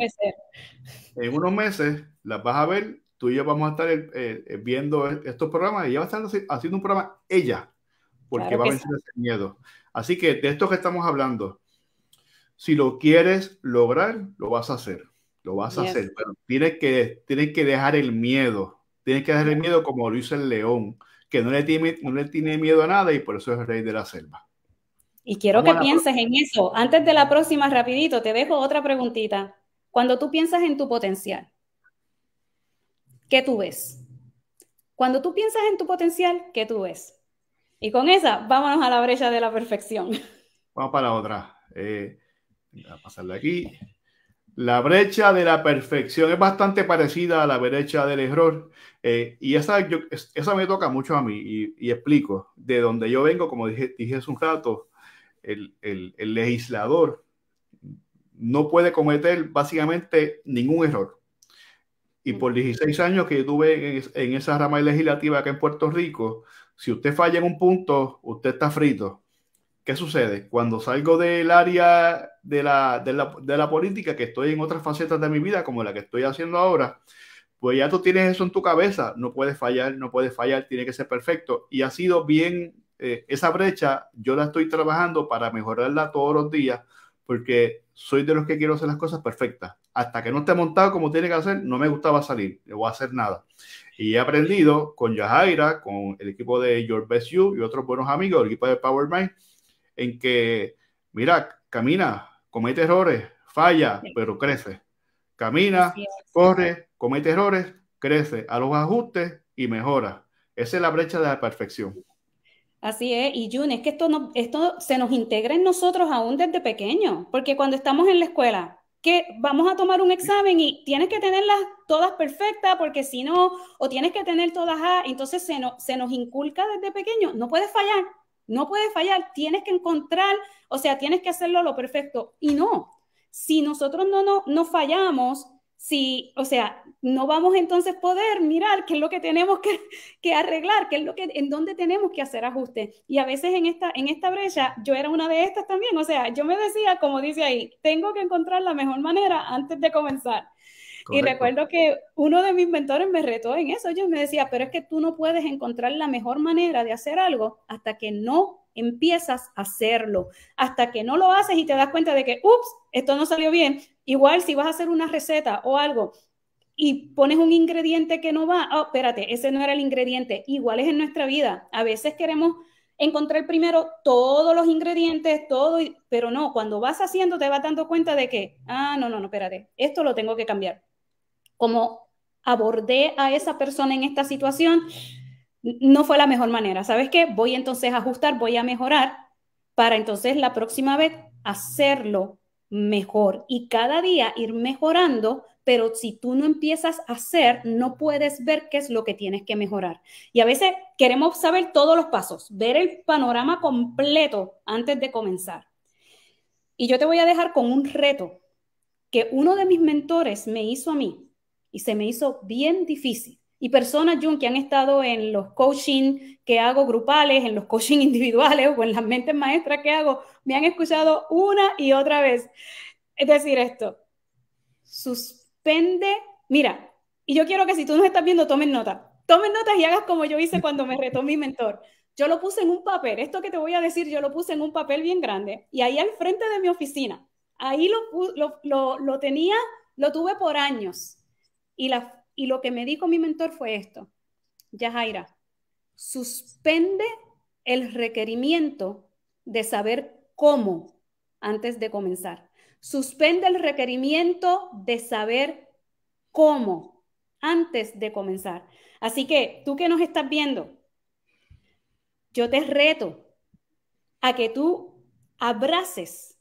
en unos meses las vas a ver, tú y yo vamos a estar eh, eh, viendo e-, estos programas y ella va a estar haciendo un programa ella, porque va a vencer ese miedo. Así que de esto que estamos hablando, si lo quieres lograr, lo vas a hacer. Lo vas a hacer. Pero tienes que, tienes que dejar el miedo. Tienes que dejar el miedo como lo hizo el león, que no le tiene, no le tiene miedo a nada y por eso es el rey de la selva. Y quiero que pienses en eso. Antes de la próxima, rapidito, te dejo otra preguntita. Cuando tú piensas en tu potencial, ¿qué tú ves? Cuando tú piensas en tu potencial, ¿qué tú ves? Y con esa, vámonos a la brecha de la perfección. Vamos para otra. Eh, pasarle aquí. La brecha de la perfección es bastante parecida a la brecha del error. Eh, y esa, me toca mucho a mí y, explico de donde yo vengo, como dije, dije hace un rato, el, legislador no puede cometer básicamente ningún error. Y por 16 años que tuve en, esa rama legislativa acá en Puerto Rico, si usted falla en un punto, usted está frito. ¿Qué sucede? Cuando salgo del área de la, de, la, de la, política, que estoy en otras facetas de mi vida, como la que estoy haciendo ahora, pues ya tú tienes eso en tu cabeza, no puedes fallar, no puedes fallar, tiene que ser perfecto. Y ha sido bien, eh, esa brecha yo la estoy trabajando para mejorarla todos los días, porque soy de los que quiero hacer las cosas perfectas. Hasta que no esté montado como tiene que hacer, no me gustaba salir no voy a hacer nada. Y he aprendido con Yajaira, con el equipo de Your Best You y otros buenos amigos, el equipo de Power Mind, en que, mira, camina, comete errores, falla, pero crece. Camina, corre, comete errores, crece a los ajustes y mejora. Esa es la brecha de la perfección. Así es, y June, es que esto, no, esto se nos integra en nosotros aún desde pequeño, porque cuando estamos en la escuela, que vamos a tomar un examen y tienes que tenerlas todas perfectas, porque si no, o tienes que tener todas A, entonces se, no, se nos inculca desde pequeño, no puedes fallar, no puede fallar, tienes que encontrar, o sea, tienes que hacerlo lo perfecto. Y no, si nosotros no, no, no fallamos, si, o sea, no vamos entonces poder mirar qué es lo que tenemos que, que, arreglar, qué es lo que, en dónde tenemos que hacer ajustes. Y a veces en esta, en esta brecha, yo era una de estas también, o sea, yo me decía, como dice ahí, tengo que encontrar la mejor manera antes de comenzar. Y recuerdo que uno de mis mentores me retó en eso. Yo me decía, pero es que tú no puedes encontrar la mejor manera de hacer algo hasta que no empiezas a hacerlo, hasta que no lo haces y te das cuenta de que, ups, esto no salió bien. Igual si vas a hacer una receta o algo y pones un ingrediente que no va, oh, espérate, ese no era el ingrediente. Igual es en nuestra vida. A veces queremos encontrar primero todos los ingredientes, todo, pero no, cuando vas haciendo te vas dando cuenta de que, ah, no, no, no, espérate, esto lo tengo que cambiar como abordé a esa persona en esta situación, no fue la mejor manera. ¿Sabes qué? Voy entonces a ajustar, voy a mejorar para entonces la próxima vez hacerlo mejor y cada día ir mejorando, pero si tú no empiezas a hacer, no puedes ver qué es lo que tienes que mejorar. Y a veces queremos saber todos los pasos, ver el panorama completo antes de comenzar. Y yo te voy a dejar con un reto que uno de mis mentores me hizo a mí y se me hizo bien difícil. Y personas, Jun, que han estado en los coaching que hago grupales, en los coaching individuales o en las mentes maestras que hago, me han escuchado una y otra vez es decir esto. Suspende, mira, y yo quiero que si tú nos estás viendo, tomen nota. Tomen notas y hagas como yo hice cuando me retó mi mentor. Yo lo puse en un papel, esto que te voy a decir, yo lo puse en un papel bien grande y ahí al frente de mi oficina, ahí lo, lo tenía, lo tuve por años y, lo que me dijo mi mentor fue esto, Yajaira, suspende el requerimiento de saber cómo antes de comenzar. Suspende el requerimiento de saber cómo antes de comenzar. Así que tú que nos estás viendo, yo te reto a que tú abraces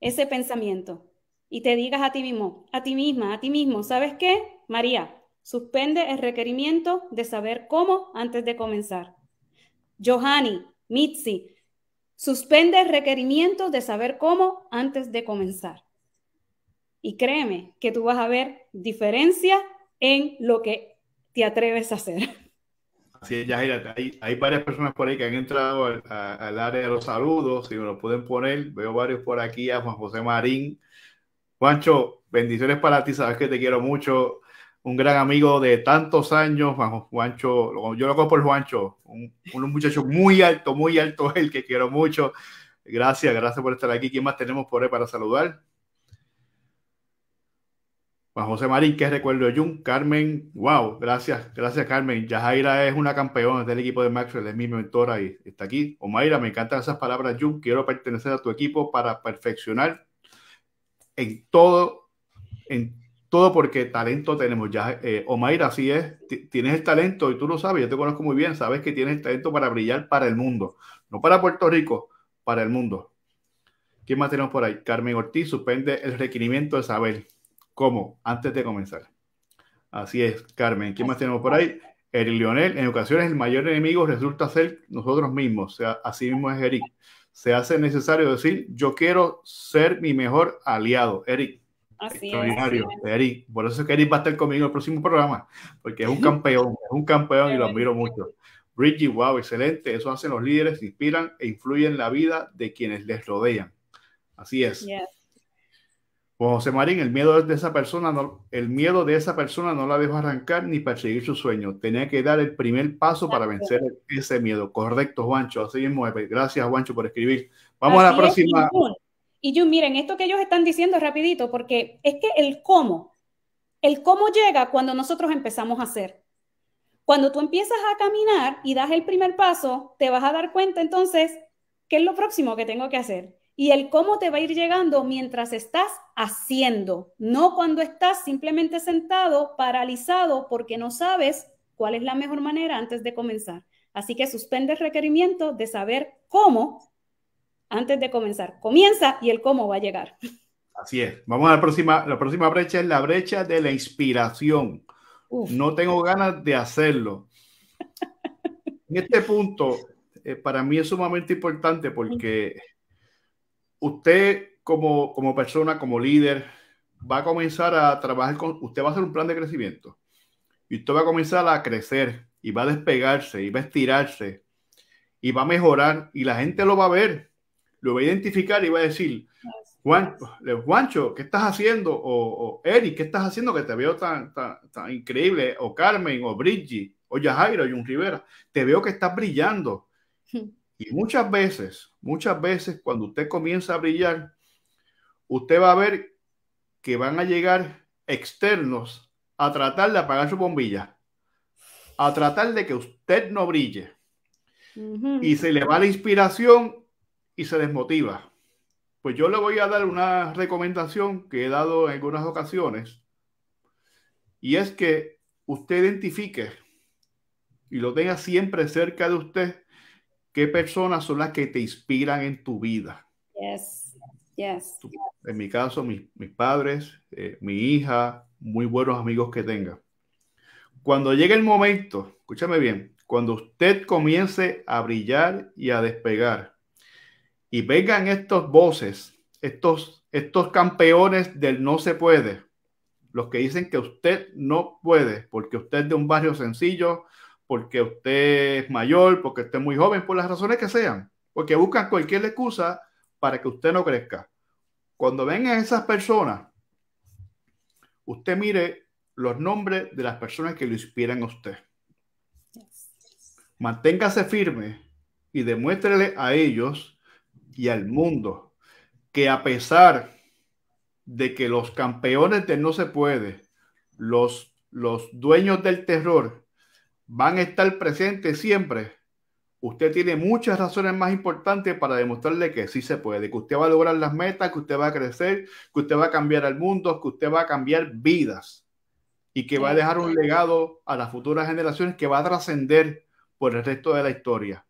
ese pensamiento y te digas a ti mismo, a ti misma, a ti mismo, ¿sabes qué? María, suspende el requerimiento de saber cómo antes de comenzar. Johanny, Mitzi, suspende el requerimiento de saber cómo antes de comenzar. Y créeme que tú vas a ver diferencia en lo que te atreves a hacer. Así es, Yajira, hay, hay, varias personas por ahí que han entrado al, al área de los saludos, si me lo pueden poner, veo varios por aquí, a Juan José Marín, Juancho, bendiciones para ti, sabes que te quiero mucho. Un gran amigo de tantos años, Juancho, yo lo cojo por Juancho, un, muchacho muy alto, muy alto el que quiero mucho. Gracias, gracias por estar aquí. ¿Quién más tenemos por ahí para saludar? Juan José Marín, que recuerdo Jun, Carmen, wow, gracias, gracias Carmen. Yajaira es una campeona del equipo de Maxwell, es mi mentora y está aquí. Omaira, me encantan esas palabras, Jun, quiero pertenecer a tu equipo para perfeccionar en todo, en todo porque talento tenemos ya. Eh, así es, tienes el talento y tú lo sabes, yo te conozco muy bien, sabes que tienes el talento para brillar para el mundo, no para Puerto Rico, para el mundo. ¿Quién más tenemos por ahí? Carmen Ortiz suspende el requerimiento de saber cómo, antes de comenzar. Así es, Carmen. ¿Quién más tenemos por ahí? El Lionel, en ocasiones el mayor enemigo resulta ser nosotros mismos, o sea, así mismo es Eric se hace necesario decir, yo quiero ser mi mejor aliado, Eric. Así es, Eric. Por eso es que Eric va a estar conmigo en el próximo programa, porque es un campeón, es un campeón y lo admiro mucho. Bridgie, wow, excelente. Eso hacen los líderes, inspiran e influyen la vida de quienes les rodean. Así es. Pues José Marín, el miedo de esa persona no, el miedo de esa persona no la dejó arrancar ni perseguir su sueño. Tenía que dar el primer paso para vencer ese miedo. Correcto, Juancho. Así gracias, Juancho, por escribir. Vamos a la próxima. Y yo, miren, esto que ellos están diciendo rapidito, porque es que el cómo, el cómo llega cuando nosotros empezamos a hacer. Cuando tú empiezas a caminar y das el primer paso, te vas a dar cuenta entonces qué es lo próximo que tengo que hacer. Y el cómo te va a ir llegando mientras estás haciendo, no cuando estás simplemente sentado, paralizado, porque no sabes cuál es la mejor manera antes de comenzar. Así que suspende el requerimiento de saber cómo antes de comenzar. Comienza y el cómo va a llegar. Así es. Vamos a la próxima. La próxima brecha es la brecha de la inspiración. No tengo ganas de hacerlo. en este punto, eh, para mí es sumamente importante porque usted como, persona, como líder, va a comenzar a trabajar con, usted va a hacer un plan de crecimiento y usted va a comenzar a crecer y va a despegarse y va a estirarse y va a mejorar y la gente lo va a ver, lo va a identificar y va a decir, Juan, Juancho, ¿qué estás haciendo? O, Eric, ¿qué estás haciendo que te veo tan, tan, increíble? O Carmen, o Bridgie, o Yahaira, o Jun Rivera, te veo que estás brillando muchas veces, muchas veces cuando usted comienza a brillar, usted va a ver que van a llegar externos a tratar de apagar su bombilla, a tratar de que usted no brille. Y se le va la inspiración y se desmotiva. Pues yo le voy a dar una recomendación que he dado en algunas ocasiones. Y es que usted identifique y lo tenga siempre cerca de usted ¿Qué personas son las que te inspiran en tu vida? Yes, yes. en mi caso, mis, mis padres, eh, mi hija, muy buenos amigos que tenga. Cuando llegue el momento, escúchame bien, cuando usted comience a brillar y a despegar y vengan estos voces, estos, estos campeones del no se puede, los que dicen que usted no puede porque usted es de un barrio sencillo, porque usted es mayor, porque usted es muy joven, por las razones que sean, porque buscan cualquier excusa para que usted no crezca. Cuando ven a esas personas, usted mire los nombres de las personas que lo inspiran a usted. Manténgase firme y demuéstrele a ellos y al mundo que a pesar de que los campeones de no se puede, los, los dueños del terror, van a estar presentes siempre, usted tiene muchas razones más importantes para demostrarle que sí se puede, que usted va a lograr las metas, que usted va a crecer, que usted va a cambiar el mundo, que usted va a cambiar vidas y que va a dejar un legado a las futuras generaciones que va a trascender por el resto de la historia.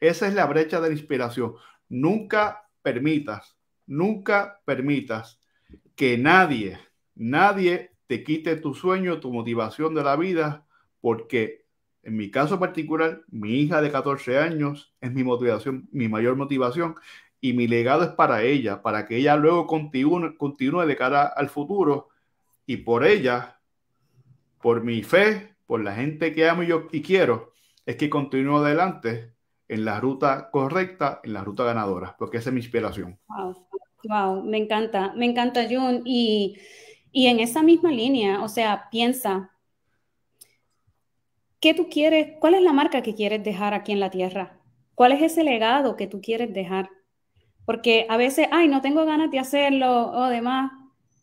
Esa es la brecha de la inspiración. Nunca permitas, nunca permitas que nadie, nadie te quite tu sueño, tu motivación de la vida, porque en mi caso particular, mi hija de 14 años es mi motivación, mi mayor motivación y mi legado es para ella, para que ella luego continúe, de cara al futuro y por ella, por mi fe, por la gente que amo y quiero, es que continúo adelante en la ruta correcta, en la ruta ganadora, porque esa es mi inspiración. Wow, me encanta, me encanta Jun y, y en esa misma línea, o sea, piensa, tú quieres? ¿Cuál es la marca que quieres dejar aquí en la tierra? ¿Cuál es ese legado que tú quieres dejar? Porque a veces, ay, no tengo ganas de hacerlo o demás,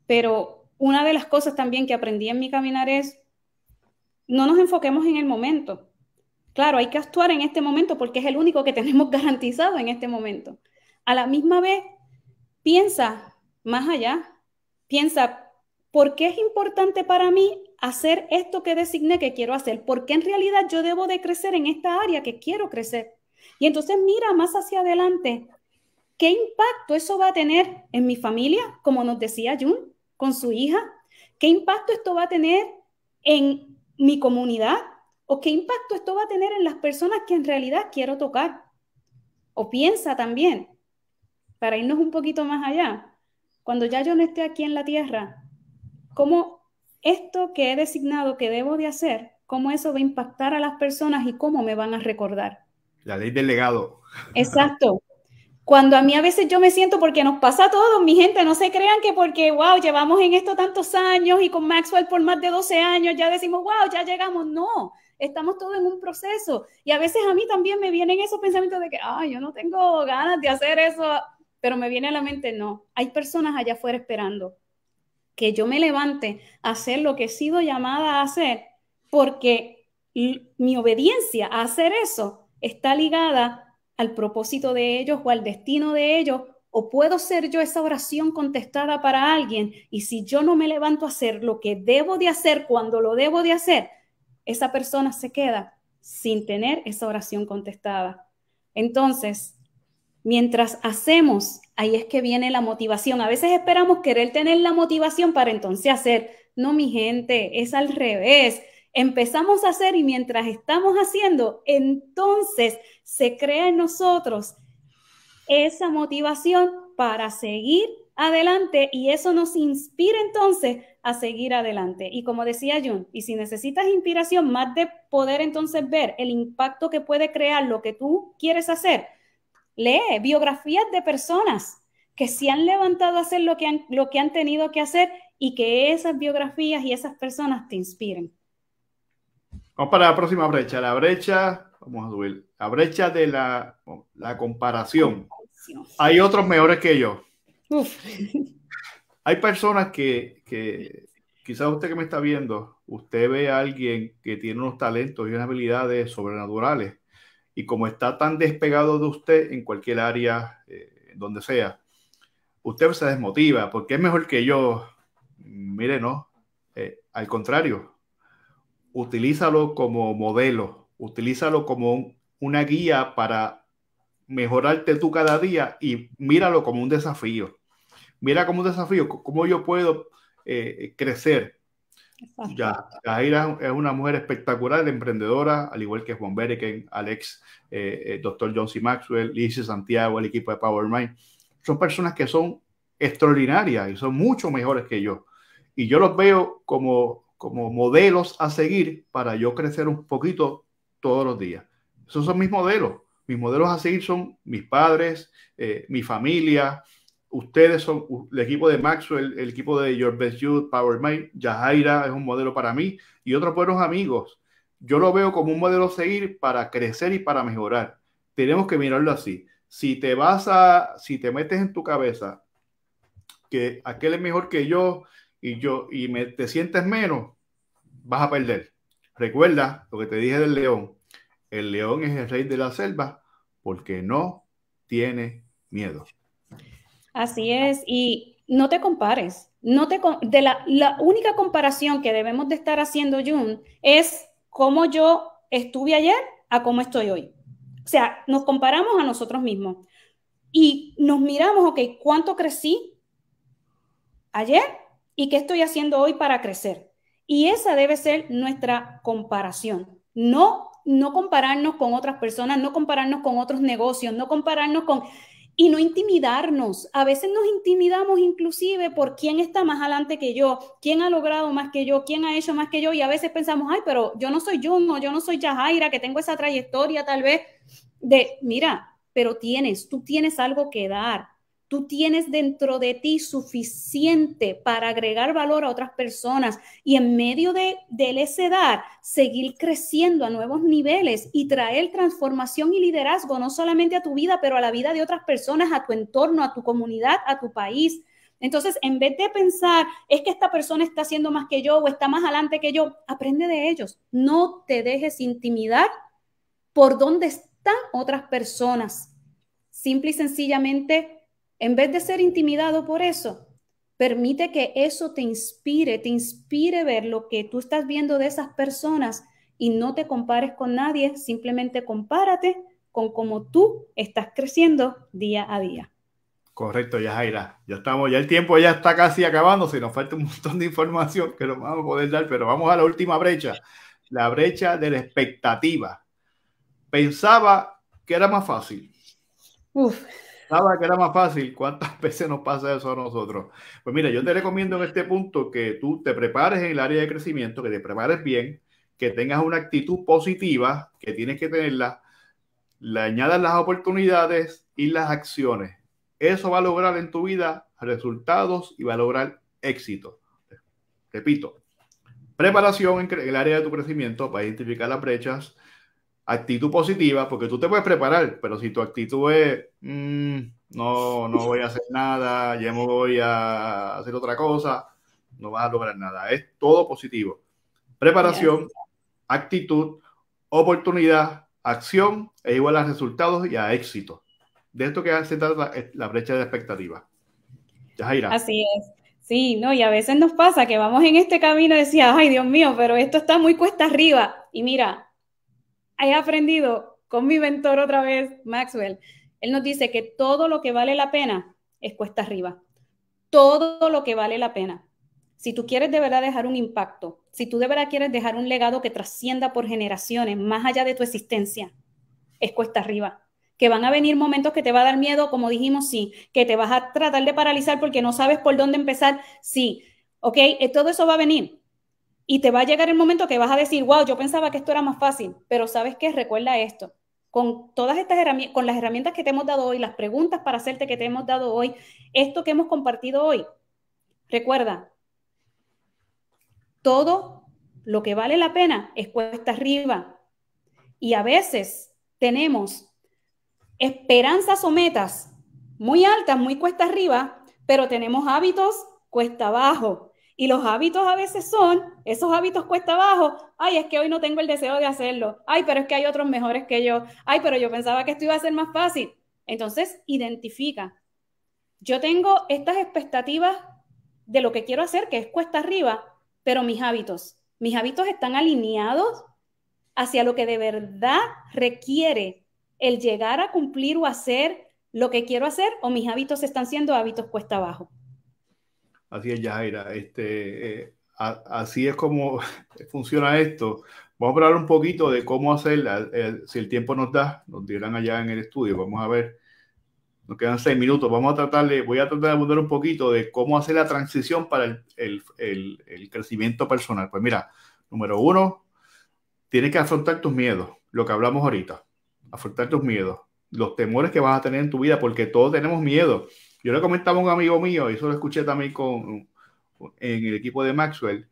pero una de las cosas también que aprendí en mi caminar es, no nos enfoquemos en el momento. Claro, hay que actuar en este momento porque es el único que tenemos garantizado en este momento. A la misma vez, piensa más allá, piensa ¿Por qué es importante para mí hacer esto que designé que quiero hacer? ¿Por qué en realidad yo debo de crecer en esta área que quiero crecer? Y entonces mira más hacia adelante, ¿qué impacto eso va a tener en mi familia, como nos decía Jun, con su hija? ¿Qué impacto esto va a tener en mi comunidad? ¿O qué impacto esto va a tener en las personas que en realidad quiero tocar? O piensa también, para irnos un poquito más allá, cuando ya yo no esté aquí en la tierra, cómo esto que he designado que debo de hacer, cómo eso va a impactar a las personas y cómo me van a recordar. La ley del legado. Exacto. Cuando a mí a veces yo me siento porque nos pasa a todos, mi gente, no se crean que porque, wow, llevamos en esto tantos años y con Maxwell por más de 12 años ya decimos, wow, ya llegamos. No, estamos todos en un proceso. Y a veces a mí también me vienen esos pensamientos de que, ay, yo no tengo ganas de hacer eso, pero me viene a la mente, no, hay personas allá afuera esperando que yo me levante a hacer lo que he sido llamada a hacer, porque mi obediencia a hacer eso está ligada al propósito de ellos o al destino de ellos, o puedo ser yo esa oración contestada para alguien, y si yo no me levanto a hacer lo que debo de hacer cuando lo debo de hacer, esa persona se queda sin tener esa oración contestada. Entonces, Mientras hacemos, ahí es que viene la motivación. A veces esperamos querer tener la motivación para entonces hacer. No, mi gente, es al revés. Empezamos a hacer y mientras estamos haciendo, entonces se crea en nosotros esa motivación para seguir adelante y eso nos inspira entonces a seguir adelante. Y como decía John, y si necesitas inspiración, más de poder entonces ver el impacto que puede crear lo que tú quieres hacer, lee biografías de personas que se han levantado a hacer lo que han, lo que han tenido que hacer y que esas biografías y esas personas te inspiren. Vamos para la próxima brecha, la brecha, vamos a subir, la brecha de la, la comparación. Hay otros mejores que yo. Hay personas que, que quizás usted que me está viendo, usted ve a alguien que tiene unos talentos y unas habilidades sobrenaturales y como está tan despegado de usted en cualquier área, eh, donde sea, usted se desmotiva porque es mejor que yo. Mire, no. Eh, al contrario, utilízalo como modelo, utilízalo como una guía para mejorarte tú cada día y míralo como un desafío. Mira como un desafío, cómo yo puedo eh, crecer, ya, es una mujer espectacular, emprendedora, al igual que Juan Bereken, Alex, eh, eh John C. Maxwell, Lizy Santiago, el equipo de Power Mind. Son personas que son extraordinarias y son mucho mejores que yo. Y yo los veo como, como modelos a seguir para yo crecer un poquito todos los días. Esos son mis modelos. Mis modelos a seguir son mis padres, eh, mi familia, Ustedes son el equipo de Maxwell, el equipo de Your Best Youth, Power Mind, Yajaira es un modelo para mí y otros buenos amigos. Yo lo veo como un modelo a seguir para crecer y para mejorar. Tenemos que mirarlo así. Si te vas a, si te metes en tu cabeza que aquel es mejor que yo y yo y me, te sientes menos, vas a perder. Recuerda lo que te dije del león. El león es el rey de la selva porque no tiene miedo. Así es, y no te compares. No te, de la, la única comparación que debemos de estar haciendo, June es cómo yo estuve ayer a cómo estoy hoy. O sea, nos comparamos a nosotros mismos y nos miramos, ok, ¿cuánto crecí ayer y qué estoy haciendo hoy para crecer? Y esa debe ser nuestra comparación. No, no compararnos con otras personas, no compararnos con otros negocios, no compararnos con y no intimidarnos. A veces nos intimidamos inclusive por quién está más adelante que yo, quién ha logrado más que yo, quién ha hecho más que yo y a veces pensamos, ay, pero yo no soy Juno yo no soy Yajaira, que tengo esa trayectoria tal vez de, mira, pero tienes, tú tienes algo que dar. Tú tienes dentro de ti suficiente para agregar valor a otras personas y en medio de, de dar, seguir creciendo a nuevos niveles y traer transformación y liderazgo no solamente a tu vida, pero a la vida de otras personas, a tu entorno, a tu comunidad, a tu país. Entonces, en vez de pensar, es que esta persona está haciendo más que yo o está más adelante que yo, aprende de ellos. No te dejes intimidar por dónde están otras personas. Simple y sencillamente en vez de ser intimidado por eso, permite que eso te inspire, te inspire ver lo que tú estás viendo de esas personas y no te compares con nadie, simplemente compárate con cómo tú estás creciendo día a día. Correcto, Jaira, Ya estamos, ya el tiempo ya está casi acabando, Si Nos falta un montón de información que no vamos a poder dar, pero vamos a la última brecha, la brecha de la expectativa. Pensaba que era más fácil. Uf, pensaba que era más fácil. ¿Cuántas veces nos pasa eso a nosotros? Pues mira, yo te recomiendo en este punto que tú te prepares en el área de crecimiento, que te prepares bien, que tengas una actitud positiva, que tienes que tenerla, le añadas las oportunidades y las acciones. Eso va a lograr en tu vida resultados y va a lograr éxito. Repito, preparación en el área de tu crecimiento para identificar las brechas, actitud positiva, porque tú te puedes preparar, pero si tu actitud es, mm, no, no voy a hacer nada, ya me voy a hacer otra cosa, no vas a lograr nada. Es todo positivo. Preparación, actitud, oportunidad, acción es igual a resultados y a éxito. De esto que se trata la brecha de expectativa. Así es. Sí, no, y a veces nos pasa que vamos en este camino y ay Dios mío, pero esto está muy cuesta arriba. Y mira, he aprendido con mi mentor otra vez, Maxwell. Él nos dice que todo lo que vale la pena es cuesta arriba. Todo lo que vale la pena. Si tú quieres de verdad dejar un impacto, si tú de verdad quieres dejar un legado que trascienda por generaciones, más allá de tu existencia, es cuesta arriba. Que van a venir momentos que te va a dar miedo, como dijimos, sí. Que te vas a tratar de paralizar porque no sabes por dónde empezar, sí. ¿Ok? Eh, todo eso va a venir. Y te va a llegar el momento que vas a decir, wow, yo pensaba que esto era más fácil, pero sabes qué, recuerda esto. Con todas estas herramientas, con las herramientas que te hemos dado hoy, las preguntas para hacerte que te hemos dado hoy, esto que hemos compartido hoy, recuerda, todo lo que vale la pena es cuesta arriba. Y a veces tenemos esperanzas o metas muy altas, muy cuesta arriba, pero tenemos hábitos cuesta abajo. Y los hábitos a veces son, esos hábitos cuesta abajo, ay, es que hoy no tengo el deseo de hacerlo, ay, pero es que hay otros mejores que yo, ay, pero yo pensaba que esto iba a ser más fácil. Entonces, identifica. Yo tengo estas expectativas de lo que quiero hacer, que es cuesta arriba, pero mis hábitos, mis hábitos están alineados hacia lo que de verdad requiere el llegar a cumplir o hacer lo que quiero hacer o mis hábitos están siendo hábitos cuesta abajo. Así es, Yajaira. Este, eh, así es como funciona esto. Vamos a hablar un poquito de cómo hacer, si el tiempo nos da, nos dirán allá en el estudio. Vamos a ver. Nos quedan seis minutos. Vamos a tratar de, voy a tratar de abundar un poquito de cómo hacer la transición para el, crecimiento personal. Pues mira, número uno, tienes que afrontar tus miedos, lo que hablamos ahorita. Afrontar tus miedos, los temores que vas a tener en tu vida, porque todos tenemos miedo. Yo le comentaba a un amigo mío, y eso lo escuché también con, en el equipo de Maxwell.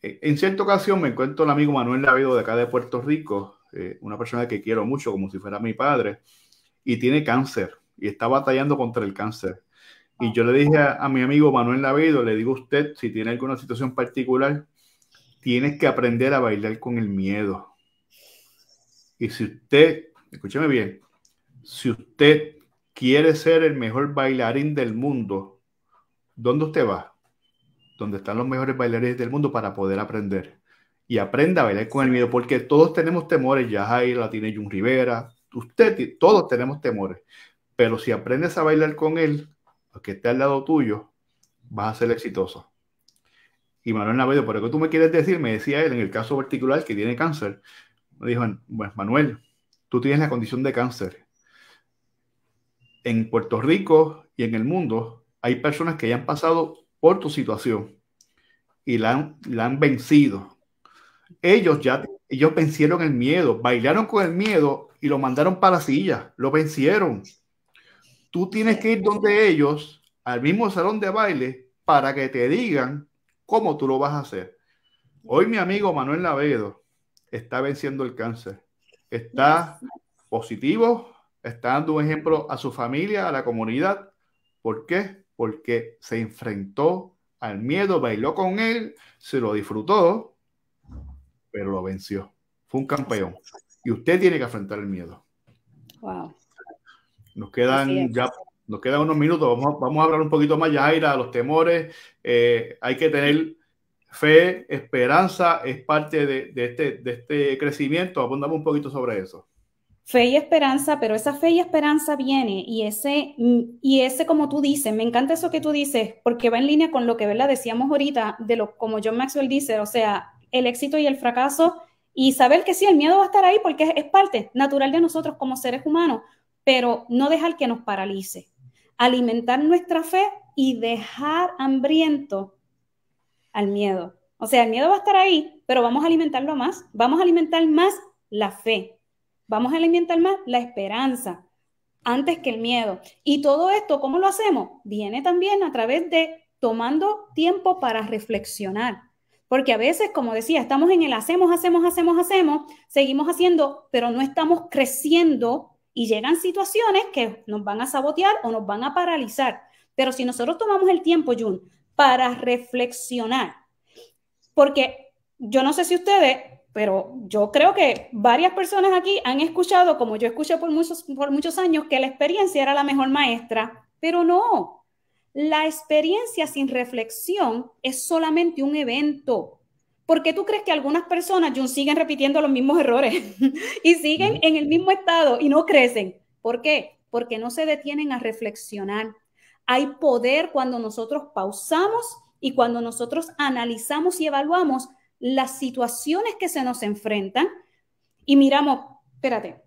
Eh, en cierta ocasión me encuentro el amigo Manuel Lavido de acá de Puerto Rico, eh, una persona que quiero mucho, como si fuera mi padre, y tiene cáncer, y está batallando contra el cáncer. Y yo le dije a, mi amigo Manuel Lavido, le digo a usted, si tiene alguna situación particular, tienes que aprender a bailar con el miedo. Y si usted, escúcheme bien, si usted quiere ser el mejor bailarín del mundo, ¿dónde usted va? Donde están los mejores bailarines del mundo para poder aprender. Y aprenda a bailar con el miedo, porque todos tenemos temores. Ya la tiene Jun Rivera, usted, todos tenemos temores. Pero si aprendes a bailar con él, que esté al lado tuyo, vas a ser exitoso. Y Manuel Navedo, ¿por qué tú me quieres decir? Me decía él en el caso particular que tiene cáncer. Me dijo, bueno, pues, Manuel, tú tienes la condición de cáncer en Puerto Rico y en el mundo hay personas que ya han pasado por tu situación y la han, vencido. Ellos ya ellos vencieron el miedo, bailaron con el miedo y lo mandaron para la silla, lo vencieron. Tú tienes que ir donde ellos, al mismo salón de baile, para que te digan cómo tú lo vas a hacer. Hoy mi amigo Manuel Lavedo está venciendo el cáncer. Está positivo, Está dando un ejemplo a su familia, a la comunidad. ¿Por qué? Porque se enfrentó al miedo, bailó con él, se lo disfrutó, pero lo venció. Fue un campeón. Y usted tiene que afrontar el miedo. Wow. Nos quedan ya nos quedan unos minutos. Vamos, a hablar un poquito más, a los temores. Eh, hay que tener fe, esperanza, es parte de, este, de este crecimiento. Abundamos un poquito sobre eso. Fe y esperanza, pero esa fe y esperanza viene y ese, mm, y ese como tú dices, me encanta eso que tú dices, porque va en línea con lo que decíamos ahorita, de lo como John Maxwell dice, o sea, el éxito y el fracaso, y saber que sí, el miedo va a estar ahí porque es, es parte natural de nosotros como seres humanos, pero no dejar que nos paralice. Alimentar nuestra fe y dejar hambriento al miedo. O sea, el miedo va a estar ahí, pero vamos a alimentarlo más, vamos a alimentar más la fe, Vamos a alimentar más la esperanza antes que el miedo. Y todo esto, ¿cómo lo hacemos? Viene también a través de tomando tiempo para reflexionar. Porque a veces, como decía, estamos en el hacemos, hacemos, hacemos, hacemos, seguimos haciendo, pero no estamos creciendo y llegan situaciones que nos van a sabotear o nos van a paralizar. Pero si nosotros tomamos el tiempo, Jun, para reflexionar, porque yo no sé si ustedes pero yo creo que varias personas aquí han escuchado, como yo escuché por muchos, por muchos años, que la experiencia era la mejor maestra, pero no. La experiencia sin reflexión es solamente un evento. ¿Por qué tú crees que algunas personas, Jun, siguen repitiendo los mismos errores y siguen en el mismo estado y no crecen? ¿Por qué? Porque no se detienen a reflexionar. Hay poder cuando nosotros pausamos y cuando nosotros analizamos y evaluamos las situaciones que se nos enfrentan y miramos, espérate,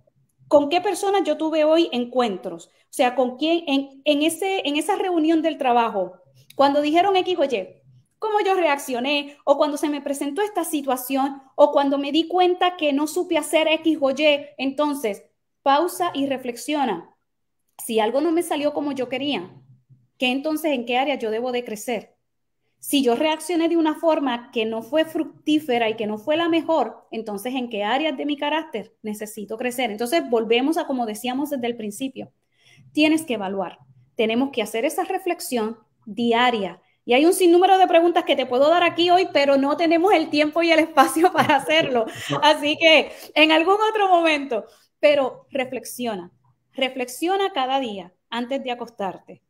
¿con qué personas yo tuve hoy encuentros? O sea, ¿con quién en, ese, en esa reunión del trabajo? Cuando dijeron X o Y, ¿cómo yo reaccioné? O cuando se me presentó esta situación, o cuando me di cuenta que no supe hacer X o Y. Entonces, pausa y reflexiona. Si algo no me salió como yo quería, ¿qué entonces en qué área yo debo de crecer? si yo reaccioné de una forma que no fue fructífera y que no fue la mejor, entonces en qué áreas de mi carácter necesito crecer. Entonces volvemos a como decíamos desde el principio, tienes que evaluar, tenemos que hacer esa reflexión diaria. Y hay un sinnúmero de preguntas que te puedo dar aquí hoy, pero no tenemos el tiempo y el espacio para hacerlo. Así que en algún otro momento, pero reflexiona, reflexiona cada día antes de acostarte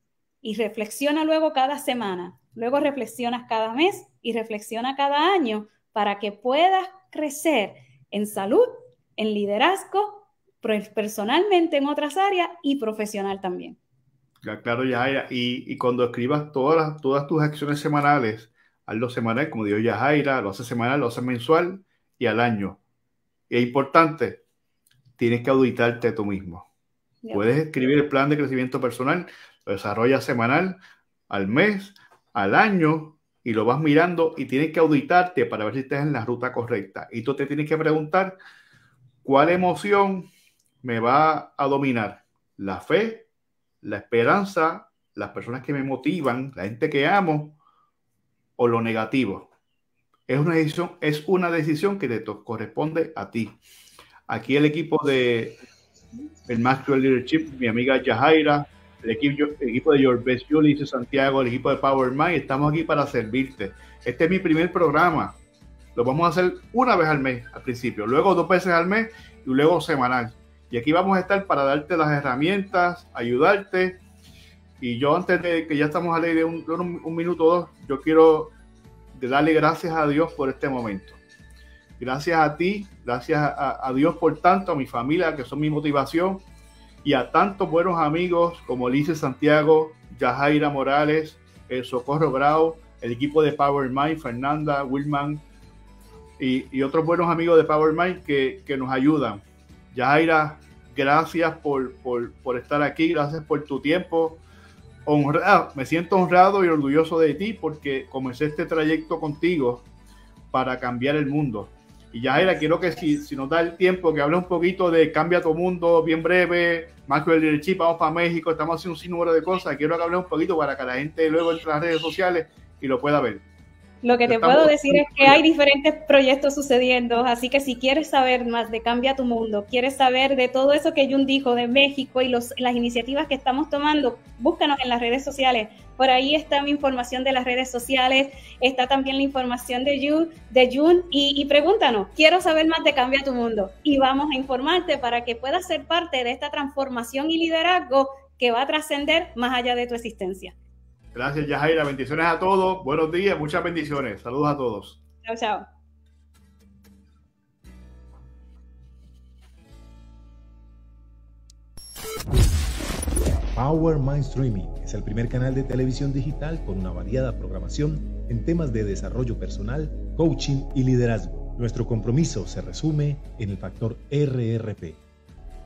y reflexiona luego cada semana, luego reflexionas cada mes y reflexiona cada año para que puedas crecer en salud, en liderazgo, personalmente en otras áreas y profesional también. Ya, claro, Yajaira. Y, cuando escribas todas, todas tus acciones semanales, hazlo semanal, como dijo Yajaira, lo haces semanal, lo haces mensual y al año. es importante, tienes que auditarte tú mismo. Puedes escribir el plan de crecimiento personal, Desarrolla semanal, al mes, al año, y lo vas mirando y tienes que auditarte para ver si estás en la ruta correcta. Y tú te tienes que preguntar cuál emoción me va a dominar. La fe, la esperanza, las personas que me motivan, la gente que amo o lo negativo. Es una decisión, es una decisión que te corresponde a ti. Aquí el equipo de el Master Leadership, mi amiga Yahaira el equipo, equipo de Your Best You, Santiago, el equipo de Power Mind, estamos aquí para servirte. Este es mi primer programa. Lo vamos a hacer una vez al mes al principio, luego dos veces al mes y luego semanal. Y aquí vamos a estar para darte las herramientas, ayudarte. Y yo antes de que ya estamos a ley de un, minuto o dos, yo quiero darle gracias a Dios por este momento. Gracias a ti, gracias a Dios por tanto, a mi familia, que son mi motivación, y a tantos buenos amigos como Lice Santiago, Yajaira Morales, el eh, Socorro Grau, el equipo de Power Mind, Fernanda, Wilman y, otros buenos amigos de Power Mind que, nos ayudan. Yajaira, gracias por, por, estar aquí, gracias por tu tiempo. Honra, me siento honrado y orgulloso de ti porque comencé este trayecto contigo para cambiar el mundo. Y ya era, quiero que si, si nos da el tiempo, que hable un poquito de Cambia tu Mundo, bien breve, que el directivo, vamos para México, estamos haciendo un sinnúmero de cosas. Quiero que hable un poquito para que la gente luego entre las redes sociales y lo pueda ver. Lo que te puedo decir es que hay diferentes proyectos sucediendo, así que si quieres saber más de Cambia tu Mundo, quieres saber de todo eso que Jun dijo de México y los, las iniciativas que estamos tomando, búscanos en las redes sociales. Por ahí está mi información de las redes sociales, está también la información de Jun, de y, y pregúntanos, quiero saber más de Cambia tu Mundo y vamos a informarte para que puedas ser parte de esta transformación y liderazgo que va a trascender más allá de tu existencia. Gracias, Yajaira. Bendiciones a todos. Buenos días, muchas bendiciones. Saludos a todos. Chao, chao. Power Mind Streaming es el primer canal de televisión digital con una variada programación en temas de desarrollo personal, coaching y liderazgo. Nuestro compromiso se resume en el factor RRP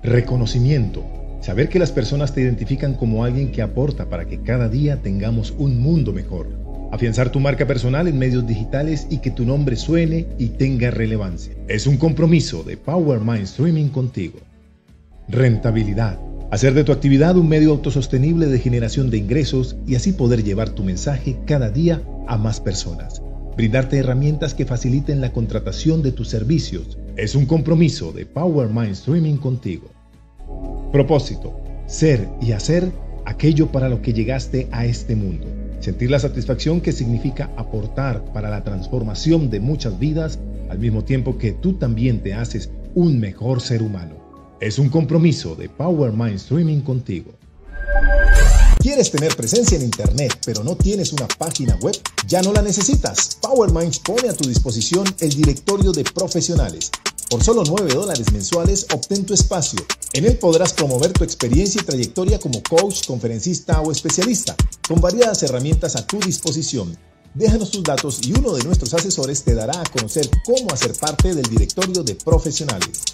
Reconocimiento. Saber que las personas te identifican como alguien que aporta para que cada día tengamos un mundo mejor. Afianzar tu marca personal en medios digitales y que tu nombre suene y tenga relevancia. Es un compromiso de Power Mind Streaming contigo. Rentabilidad. Hacer de tu actividad un medio autosostenible de generación de ingresos y así poder llevar tu mensaje cada día a más personas. Brindarte herramientas que faciliten la contratación de tus servicios es un compromiso de Power Mind Streaming contigo. Propósito, ser y hacer aquello para lo que llegaste a este mundo. Sentir la satisfacción que significa aportar para la transformación de muchas vidas al mismo tiempo que tú también te haces un mejor ser humano. Es un compromiso de Power Mind Streaming contigo. ¿Quieres tener presencia en Internet pero no tienes una página web? Ya no la necesitas. PowerMinds pone a tu disposición el directorio de profesionales. Por solo 9 dólares mensuales obtén tu espacio. En él podrás promover tu experiencia y trayectoria como coach, conferencista o especialista, con variadas herramientas a tu disposición. Déjanos tus datos y uno de nuestros asesores te dará a conocer cómo hacer parte del directorio de profesionales.